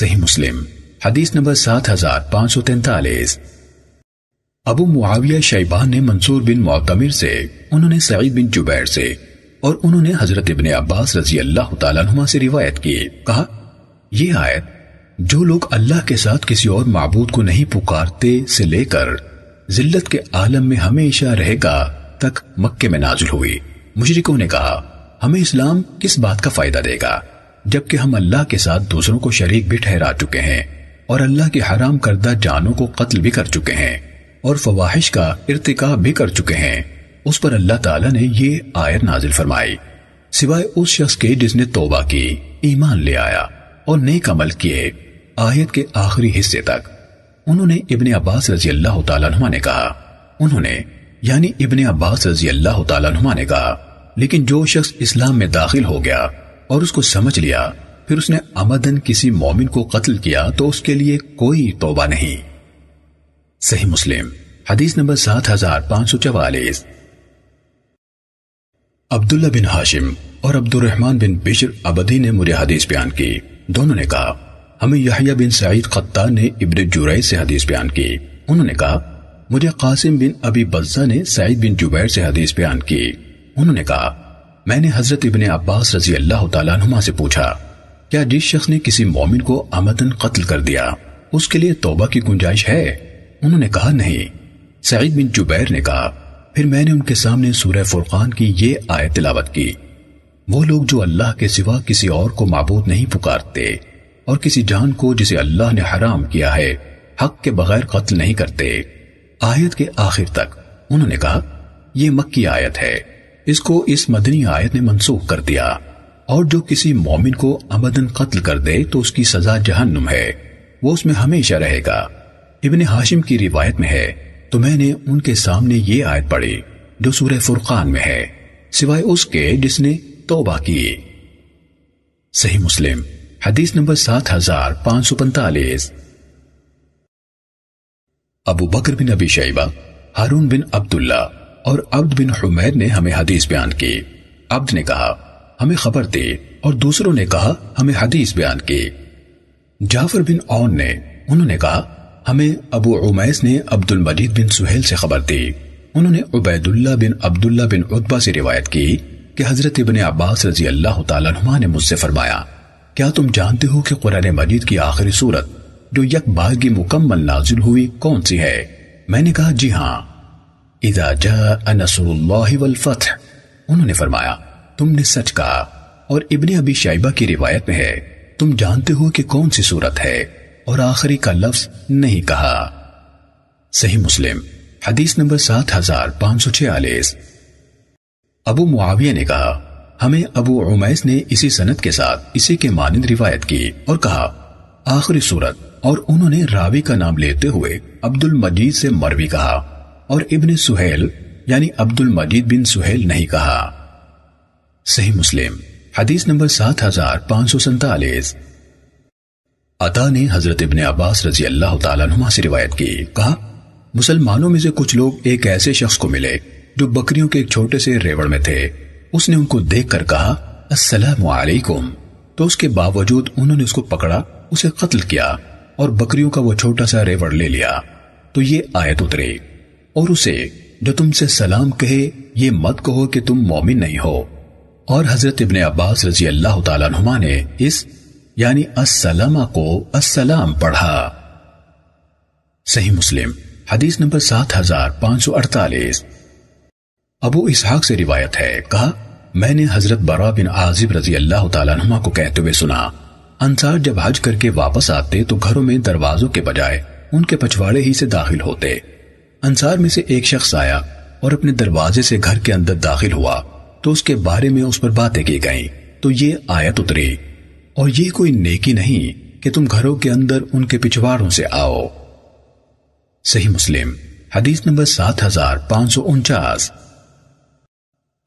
A: सही मुस्लिम हदीस नंबर सात हजार पांच सौ तैतालीस अबू मुआविया शैबान ने मंसूर बिन मोतमिर से उन्होंने सईद बिन जुबैर से और उन्होंने हजरत इबन अब्बास रजी अल्लाह तुमा से रिवायत की कहा यह आयत जो लोग अल्लाह के साथ किसी और मबूद को नहीं पुकारते से लेकर जिल्लत के आलम में हमेशा रहेगा तक मक्के में नाजुल हुई मुशरकों ने कहा हमें इस्लाम किस बात का फायदा देगा जबकि हम अल्लाह के साथ दूसरों को शरीक भी ठहरा चुके हैं और अल्लाह के हराम करदा जानों को कत्ल भी कर चुके हैं और फवाहिश का इरतिका भी कर चुके हैं उस पर अल्लाह ताला ने ये आयत नाजिल फरमाई सिवाय उस शख्स के जिसने तोबा की ईमान ले आया और नेक अमल किए आयत के आखिरी हिस्से तक उन्होंने इबन अब्बास रजी अल्लाह तुमा ने कहा उन्होंने यानी इबन अब्बास रजी अल्लाह तुमा ने कहा लेकिन जो शख्स इस्लाम में दाखिल हो गया और उसको समझ लिया फिर उसने अमदन किसी मोमिन को कत्ल किया तो उसके लिए कोई तोबा नहीं सही मुस्लिम हदीस नंबर सात हजार पांच सौ चवालीस अब्दुल्ला बिन हाशिम और अब्दुलरहमान बिन बिशर अबदी ने मुझे हदीस बयान की दोनों ने कहा हमें यहिया बिन सईद खत्ता ने इब्न जुरैज से हदीस बयान की उन्होंने कहा मुझे कासिम बिन अबी बज्जा ने सईद बिन जुबैर से हदीस बयान की उन्होंने कहा मैंने हजरत इब्न अब्बास रजी अल्लाह तुमा से पूछा क्या जिस शख्स ने किसी मोमिन को आमदन कत्ल कर दिया उसके लिए तोबा की गुंजाइश है उन्होंने कहा नहीं सईद बिन जुबैर ने कहा फिर मैंने उनके सामने सूरह फुरकान की ये आयत तिलावत की वो लोग जो अल्लाह के सिवा किसी और को माबूद नहीं पुकारते और किसी जान को जिसे अल्लाह ने हराम किया है हक के बगैर कत्ल नहीं करते आयत के आखिर तक उन्होंने कहा यह मक्की आयत है इसको इस मदनी आयत ने मनसूख कर दिया और जो किसी मोमिन को अमदन कत्ल कर दे तो उसकी सजा जहन्नुम है वो उसमें हमेशा रहेगा इबन हाशिम की रिवायत में है तो मैंने उनके सामने ये आयत पढ़ी जो सूरह फुरकान में है सिवाय उसके जिसने तोबा की सही मुस्लिम हदीस नंबर सात हजार पांच सौ पैंतालीस अबू बकर बिन अबी शैबा हारून बिन अब्दुल्ला और अब्द बिन हुमैर ने हमें हदीस बयान की अब्द ने कहा हमें खबर दी और दूसरों ने कहा हमें हदीस बयान की जाफर बिन औन ने उन्होंने कहा हमें अबू उमैस ने अब्दुल मजीद बिन सुहेल से खबर दी उन्होंने उबैदुल्ला बिन अब्दुल्ला बिन उत्बा से रिवायत की कि हजरत इबन अब्बास रजी अल्लाह तुमा ने मुझसे फरमाया क्या तुम जानते हो कि कुरान मजीद की आखिरी सूरत जो यकबागी मुकम्मल नाजिल हुई कौन सी है मैंने कहा जी हाँ उन्होंने फरमाया तुमने सच कहा और इबन अबी शाइबा की रिवायत में है तुम जानते हो कि कौन सी सूरत है और आखिरी का लफ्ज नहीं कहा सही मुस्लिम हदीस नंबर सात हजार पांच सौ छियालीस अबू मुआविया ने कहा हमें अबू उमैस ने इसी सनत के साथ इसी के मानंद रिवायत की और कहा आखिरी सूरत और उन्होंने रावी का नाम लेते हुए अब्दुल मजीद से मरवी कहा और इब्ने सुहेल यानी अब्दुल मजीद बिन सुहेल नहीं कहा सही मुस्लिम हदीस नंबर सात हजार पांच सौ सैतालीस अता ने हजरत इब्ने अब्बास रजी अल्लाह तुमा से रिवायत की कहा मुसलमानों में से कुछ लोग एक ऐसे शख्स को मिले जो बकरियों के एक छोटे से रेवड़ में थे उसने उनको देखकर कहा अस्सलाम वालेकुम तो उसके बावजूद उन्होंने उसको पकड़ा उसे कत्ल किया और बकरियों का वो छोटा सा रेवड़ ले लिया तो ये आयत उतरे और उसे जो तुमसे सलाम कहे ये मत कहो कि तुम मोमिन नहीं हो और हजरत इबन अब्बास रजी अल्लाह तुमा ने इस यानी असलमा को असलाम पढ़ा सही मुस्लिम हदीस नंबर सात हजार पांच सौ अड़तालीस अबू इसहाक से रिवायत है कहा मैंने हजरत बरा बिन आजिब रजी अल्लाह तुमा को कहते हुए सुना अंसार जब हज करके वापस आते तो घरों में दरवाजों के बजाय उनके पछवाड़े ही से दाखिल होते अंसार में से एक शख्स आया और अपने दरवाजे से घर के अंदर दाखिल हुआ तो उसके बारे में उस पर बातें की गईं तो ये आयत उतरी और ये कोई नेकी नहीं कि तुम घरों के अंदर उनके पिछवाड़ों से आओ सही मुस्लिम हदीस नंबर सात हजार पांच सौ उनचास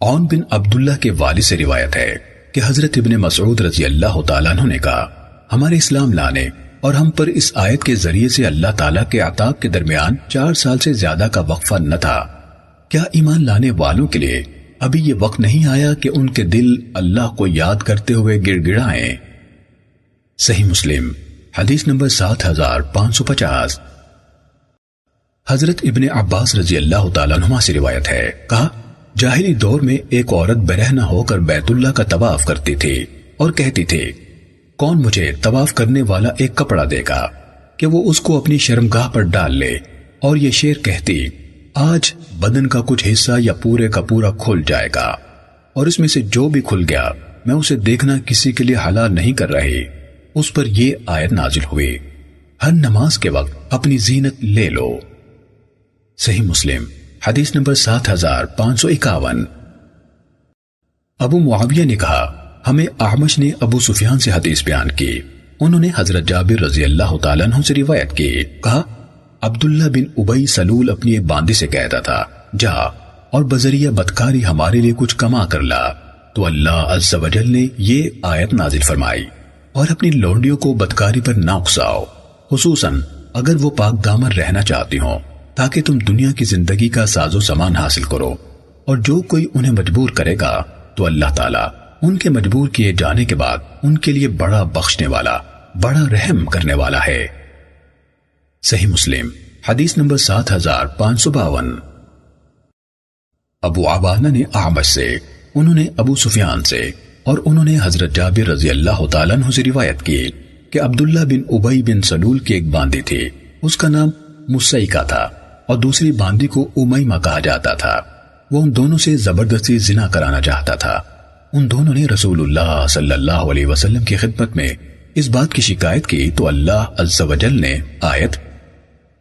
A: औन बिन अब्दुल्ला के वाली से रिवायत है कि हजरत इब्ने मसूद रजी अल्लाह तु ने कहा हमारे इस्लाम लाने और हम पर इस आयत के जरिए से अल्लाह ताला के आताब के दरमियान चार साल से ज्यादा का वक्फा न था क्या ईमान लाने वालों के लिए अभी ये वक्त नहीं आया कि उनके दिल अल्लाह को याद करते हुए गिड़गिड़ाएं सही मुस्लिम हदीस नंबर सात हजार पांच सौ पचास हजरत इब्ने अब्बास रजी अल्लाह तुमा से रिवायत है कहा जाहिली दौर में एक औरत बरहना होकर बैतुल्ला का तवाफ करती थी और कहती थी कौन मुझे तवाफ करने वाला एक कपड़ा देगा कि वो उसको अपनी शर्मगाह पर डाल ले और ये शेर कहती आज बदन का कुछ हिस्सा या पूरे का पूरा खुल जाएगा और इसमें से जो भी खुल गया मैं उसे देखना किसी के लिए हलाल नहीं कर रही उस पर यह आयत नाजिल हुई हर नमाज के वक्त अपनी जीनत ले लो सही मुस्लिम हदीस नंबर सात हजार पांच सौ इक्यावन अबू मुआविया ने कहा हमें आमश ने अबू सुफियान से हदीस बयान की उन्होंने हजरत जाबिर रजी अल्लाह तु से रिवायत की कहा अब्दुल्ला बिन उबई सलूल अपनी एक बांदी से कहता था जा और बजरिया बदकारी हमारे लिए कुछ कमा कर ला तो अल्लाह अजल ने ये आयत नाजिल फरमाई और अपनी लौंडियों को बदकारी पर ना उकसाओ खूस अगर वो पाक दामन रहना चाहती हों ताकि तुम दुनिया की जिंदगी का साजो सामान हासिल करो और जो कोई उन्हें मजबूर करेगा तो अल्लाह ताला उनके मजबूर किए जाने के बाद उनके लिए बड़ा बख्शने वाला बड़ा रहम करने वाला है सही मुस्लिम हदीस नंबर सात हजार पांच सौ बावन अबू आबाना ने आमज से उन्होंने अबू सुफियान से और उन्होंने हजरत जाबिर रजी अल्लाह तु से रिवायत की कि अब्दुल्ला बिन उबई बिन सलूल की एक बांदी थी उसका नाम मुसई का था और दूसरी बांदी को उमैमा कहा जाता था वो उन दोनों से जबरदस्ती जिना कराना चाहता था उन दोनों ने रसूलुल्लाह सल्लल्लाहु अलैहि वसल्लम की खिदमत में इस बात की शिकायत की तो अल्लाह अज्जवजल ने आयत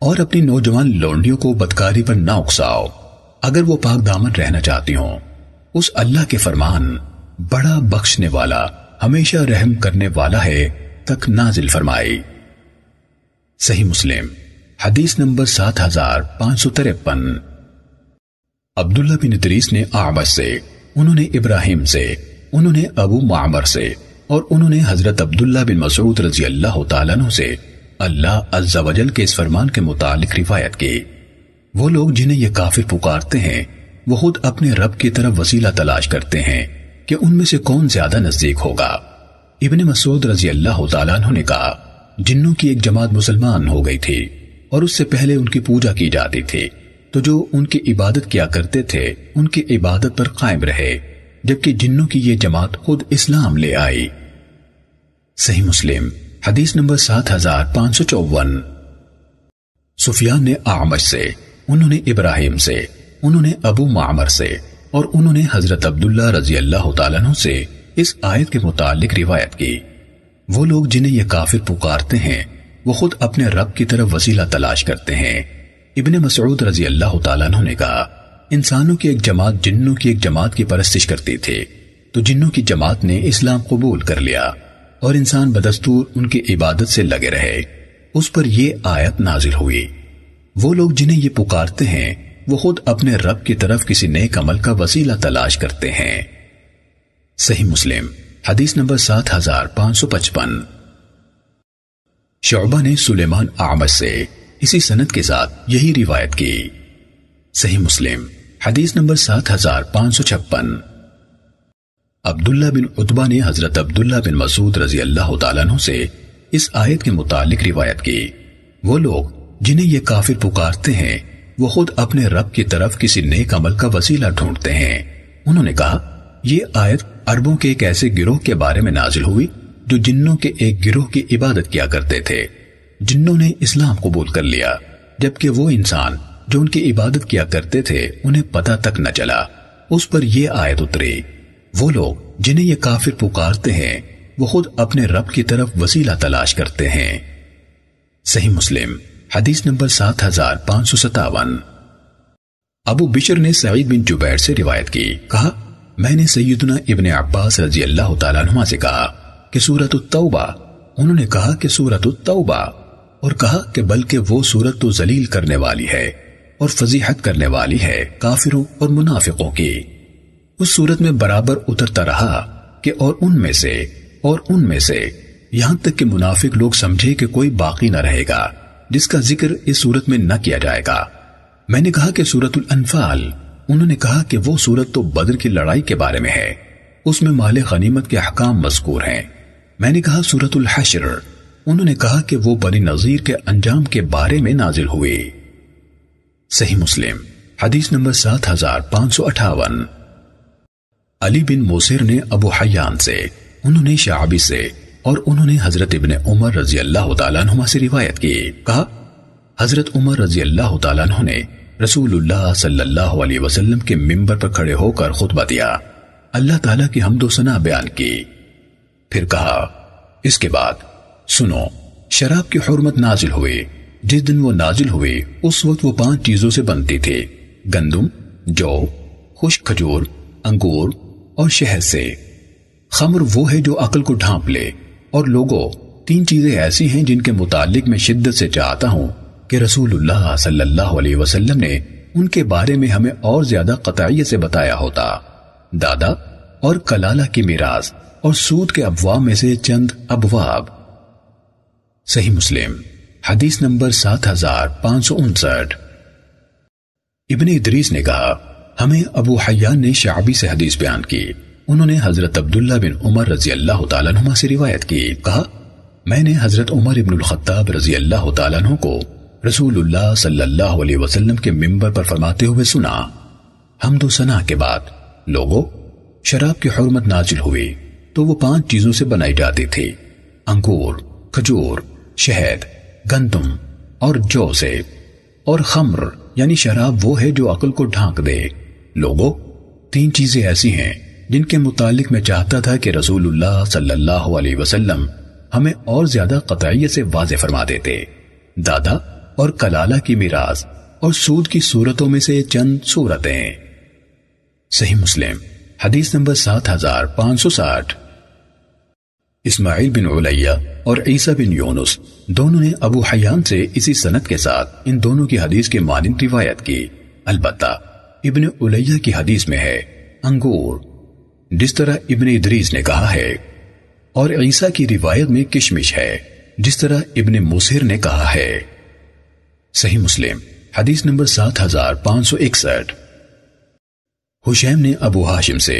A: और अपनी नौजवान लोंडियों को बदकारी पर ना उकसाओ अगर वो पाक दामन रहना चाहती हों उस अल्लाह के फरमान बड़ा बख्शने वाला हमेशा रहम करने वाला है तक नाजिल फरमाई सही मुस्लिम हदीस नंबर सात हजार पांच सौ तिरपन अब्दुल्ला बिन इदरीस ने आबस से उन्होंने इब्राहिम से उन्होंने अबू मामर से और उन्होंने हजरत अब्दुल्ला बिन मसूद रजी अल्लाह तु से अल्लाह अज्जावजल के इस फरमान के मुतालिक रिवायत की वो लोग जिन्हें ये काफिर पुकारते हैं वो खुद अपने रब की तरफ वसीला तलाश करते हैं कि उनमें से कौन ज्यादा नजदीक होगा इबन मसूद रजी अल्लाह तु ने कहा जिन्नों की एक जमात मुसलमान हो गई थी और उससे पहले उनकी पूजा की जाती थी तो जो उनकी इबादत किया करते थे उनकी इबादत पर कायम रहे जबकि जिन्नों की यह जमात खुद इस्लाम ले आई सही मुस्लिम हदीस नंबर सात हजार पांच सौ चौवन सुफियान ने आमश से उन्होंने इब्राहिम से उन्होंने अबू मामर से और उन्होंने हजरत अब्दुल्ला रजी अल्लाह तु से इस आयत के मुतालिक रिवायत की वो लोग जिन्हें ये काफिर पुकारते हैं वो खुद अपने रब की तरफ वसीला तलाश करते हैं इबन मसरूद रजी अल्लाह ने कहा इंसानों की एक जमात जिन्नों की एक जमात की परस्तिश करती थी तो जिन्नों की जमात ने इस्लाम कबूल कर लिया और इंसान बदस्तूर उनकी इबादत से लगे रहे उस पर यह आयत नाजिल हुई वो लोग जिन्हें ये पुकारते हैं वो खुद अपने रब की तरफ किसी नए कमल का वसीला तलाश करते हैं सही मुस्लिम हदीस नंबर सात हजार पांच सौ पचपन शोबा ने सुलेमान आमद से इसी सनत के साथ यही रिवायत की सही मुस्लिम हदीस नंबर सात हजार पांच सौ छप्पन अब्दुल्ला बिन उतबा ने हजरत अब्दुल्ला बिन मसूद रजी अल्लाह तु से इस आयत के मुतालिक रिवायत की वो लोग जिन्हें ये काफिर पुकारते हैं वो खुद अपने रब की तरफ किसी नेक अमल का वसीला ढूंढते हैं उन्होंने कहा यह आयत अरबों के एक ऐसे गिरोह के बारे में नाजिल हुई जो जिन्नों के एक गिरोह की इबादत किया करते थे जिन्नों ने इस्लाम कबूल कर लिया जबकि वो इंसान जो उनकी इबादत किया करते थे उन्हें पता तक न चला उस पर यह आयत उतरी वो लोग जिन्हें ये काफिर पुकारते हैं वो खुद अपने रब की तरफ वसीला तलाश करते हैं सही मुस्लिम हदीस नंबर सात हजार पांच सौ सतावन अबू बिशर ने सईद बिन जुबैर से रिवायत की कहा मैंने सैदना इबन अब्बास रजी अल्लाह तुमा से कहा कि सूरत तौबा उन्होंने कहा कि सूरत तौबा और कहा कि बल्कि वो सूरत तो जलील करने वाली है और फजीहत करने वाली है काफिरों और मुनाफिकों की उस सूरत में बराबर उतरता रहा कि और उनमें से और उनमें से यहां तक कि मुनाफिक लोग समझे कि कोई बाकी ना रहेगा जिसका जिक्र इस सूरत में न किया जाएगा मैंने कहा कि सूरतुल अनफाल उन्होंने कहा कि वो सूरत तो बद्र की लड़ाई के बारे में है उसमें माले गनीमत के अहकाम मजकूर हैं मैंने कहा सूरतुल हशर उन्होंने कहा कि वो बनी नजीर के अंजाम के बारे में नाजिल हुई सही मुस्लिम हदीस नंबर सात हजार पांच सौ अठावन अली बिन मोसिर ने अबू हयान से उन्होंने शाबी से और उन्होंने हजरत इबन उमर रजी अल्लाह तुमा से रिवायत की कहा हजरत उमर रजी अल्लाह तु ने रसूलुल्लाह सल्लल्लाहु अलैहि वसल्लम के मिंबर पर खड़े होकर खुतबा दिया अल्लाह ताला की हमदोसना बयान की फिर कहा इसके बाद सुनो शराब की हरमत नाजिल हुई जिस दिन वो नाजिल हुई उस वक्त वो पांच चीजों से बनती थी गंदुम जौ खुश खजूर अंगूर और शहद से खमर वो है जो अकल को ढांप ले और लोगो तीन चीजें ऐसी हैं जिनके मुतालिक मैं शिद्दत से चाहता हूं कि रसूलुल्लाह सल्लल्लाहु अलैहि वसल्लम ने उनके बारे में हमें और ज्यादा कताइय से बताया होता दादा और कलाला की मीरास और सूद के अफवाह में से चंद अबवाब सही मुस्लिम हदीस नंबर सात हजार पांच सौ उनसठ इबन इदरीस ने कहा हमें अबू हयान ने शाबी से हदीस बयान की उन्होंने हजरत अब्दुल्ला बिन उमर रजी अल्लाह तुमा से रिवायत की कहा मैंने हजरत उमर इबन खत्ताब रजी अल्लाह तु को रसूलुल्लाह सल्लल्लाहु अलैहि वसल्लम के मिंबर पर फरमाते हुए सुना हम दो सना के बाद लोगों शराब की हरमत नाजिल हुई तो वो पांच चीजों से बनाई जाती थी अंगूर खजूर शहद गंदम और जौ से और खम्र यानी शराब वो है जो अकल को ढांक दे लोगों तीन चीजें ऐसी हैं जिनके मुतालिक मैं चाहता था कि रसूलुल्लाह सल्लल्लाहु अलैहि वसल्लम हमें और ज्यादा कतैय से वाजे फरमा देते दादा और कलाला की मिराज और सूद की सूरतों में से चंद सूरतें सही मुस्लिम हदीस नंबर सात हजार पांच सौ साठ इस्माइल बिन उलैया और ईसा बिन यूनुस दोनों ने अबू हयान से इसी सनत के साथ इन दोनों की हदीस के मानिंद रिवायत की अलबत् इबन उलैया की हदीस में है अंगूर जिस तरह इबन इदरीज ने कहा है और ईसा की रिवायत में किशमिश है जिस तरह इबन मुसिर ने कहा है सही मुस्लिम हदीस नंबर सात हजार पांच सौ इकसठ हुशैम ने अबू हाशिम से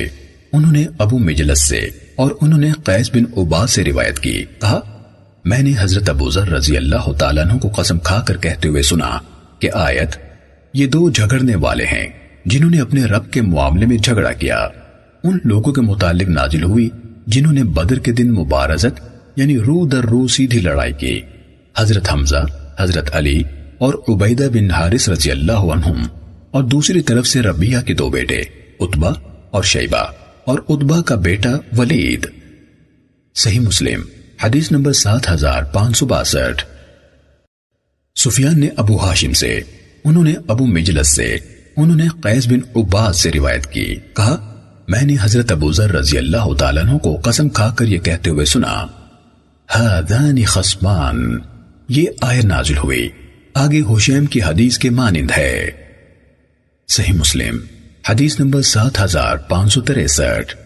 A: उन्होंने अबू मिजलस से और उन्होंने कैस बिन उबाद से रिवायत की कहा मैंने हजरत अबूजर रजी अल्लाह तु को कसम खाकर कहते हुए सुना कि आयत ये दो झगड़ने वाले हैं जिन्होंने अपने रब के मामले में झगड़ा किया उन लोगों के मुतालिक नाजिल हुई जिन्होंने बदर के दिन मुबारजत यानी रू दर रू सीधी लड़ाई की हजरत हमजा हजरत अली और उबैदा बिन हारिस रजी अल्लाह और दूसरी तरफ से रबिया के दो बेटे उतबा और शैबा और उदबा का बेटा वलीद सही मुस्लिम हदीस नंबर सात हजार पांच सौ बासठ सुफियान ने अबू हाशिम से उन्होंने अबू मिजलस से उन्होंने कैस बिन उबास से रिवायत की कहा मैंने हजरत अबूजर रजी अल्लाह तु को कसम खाकर यह कहते हुए सुना हादानी खसमान ये आय नाजुल हुई आगे हुशैम की हदीस के मानिंद है सही मुस्लिम हदीस नंबर सात हजार पांच सौ तिरसठ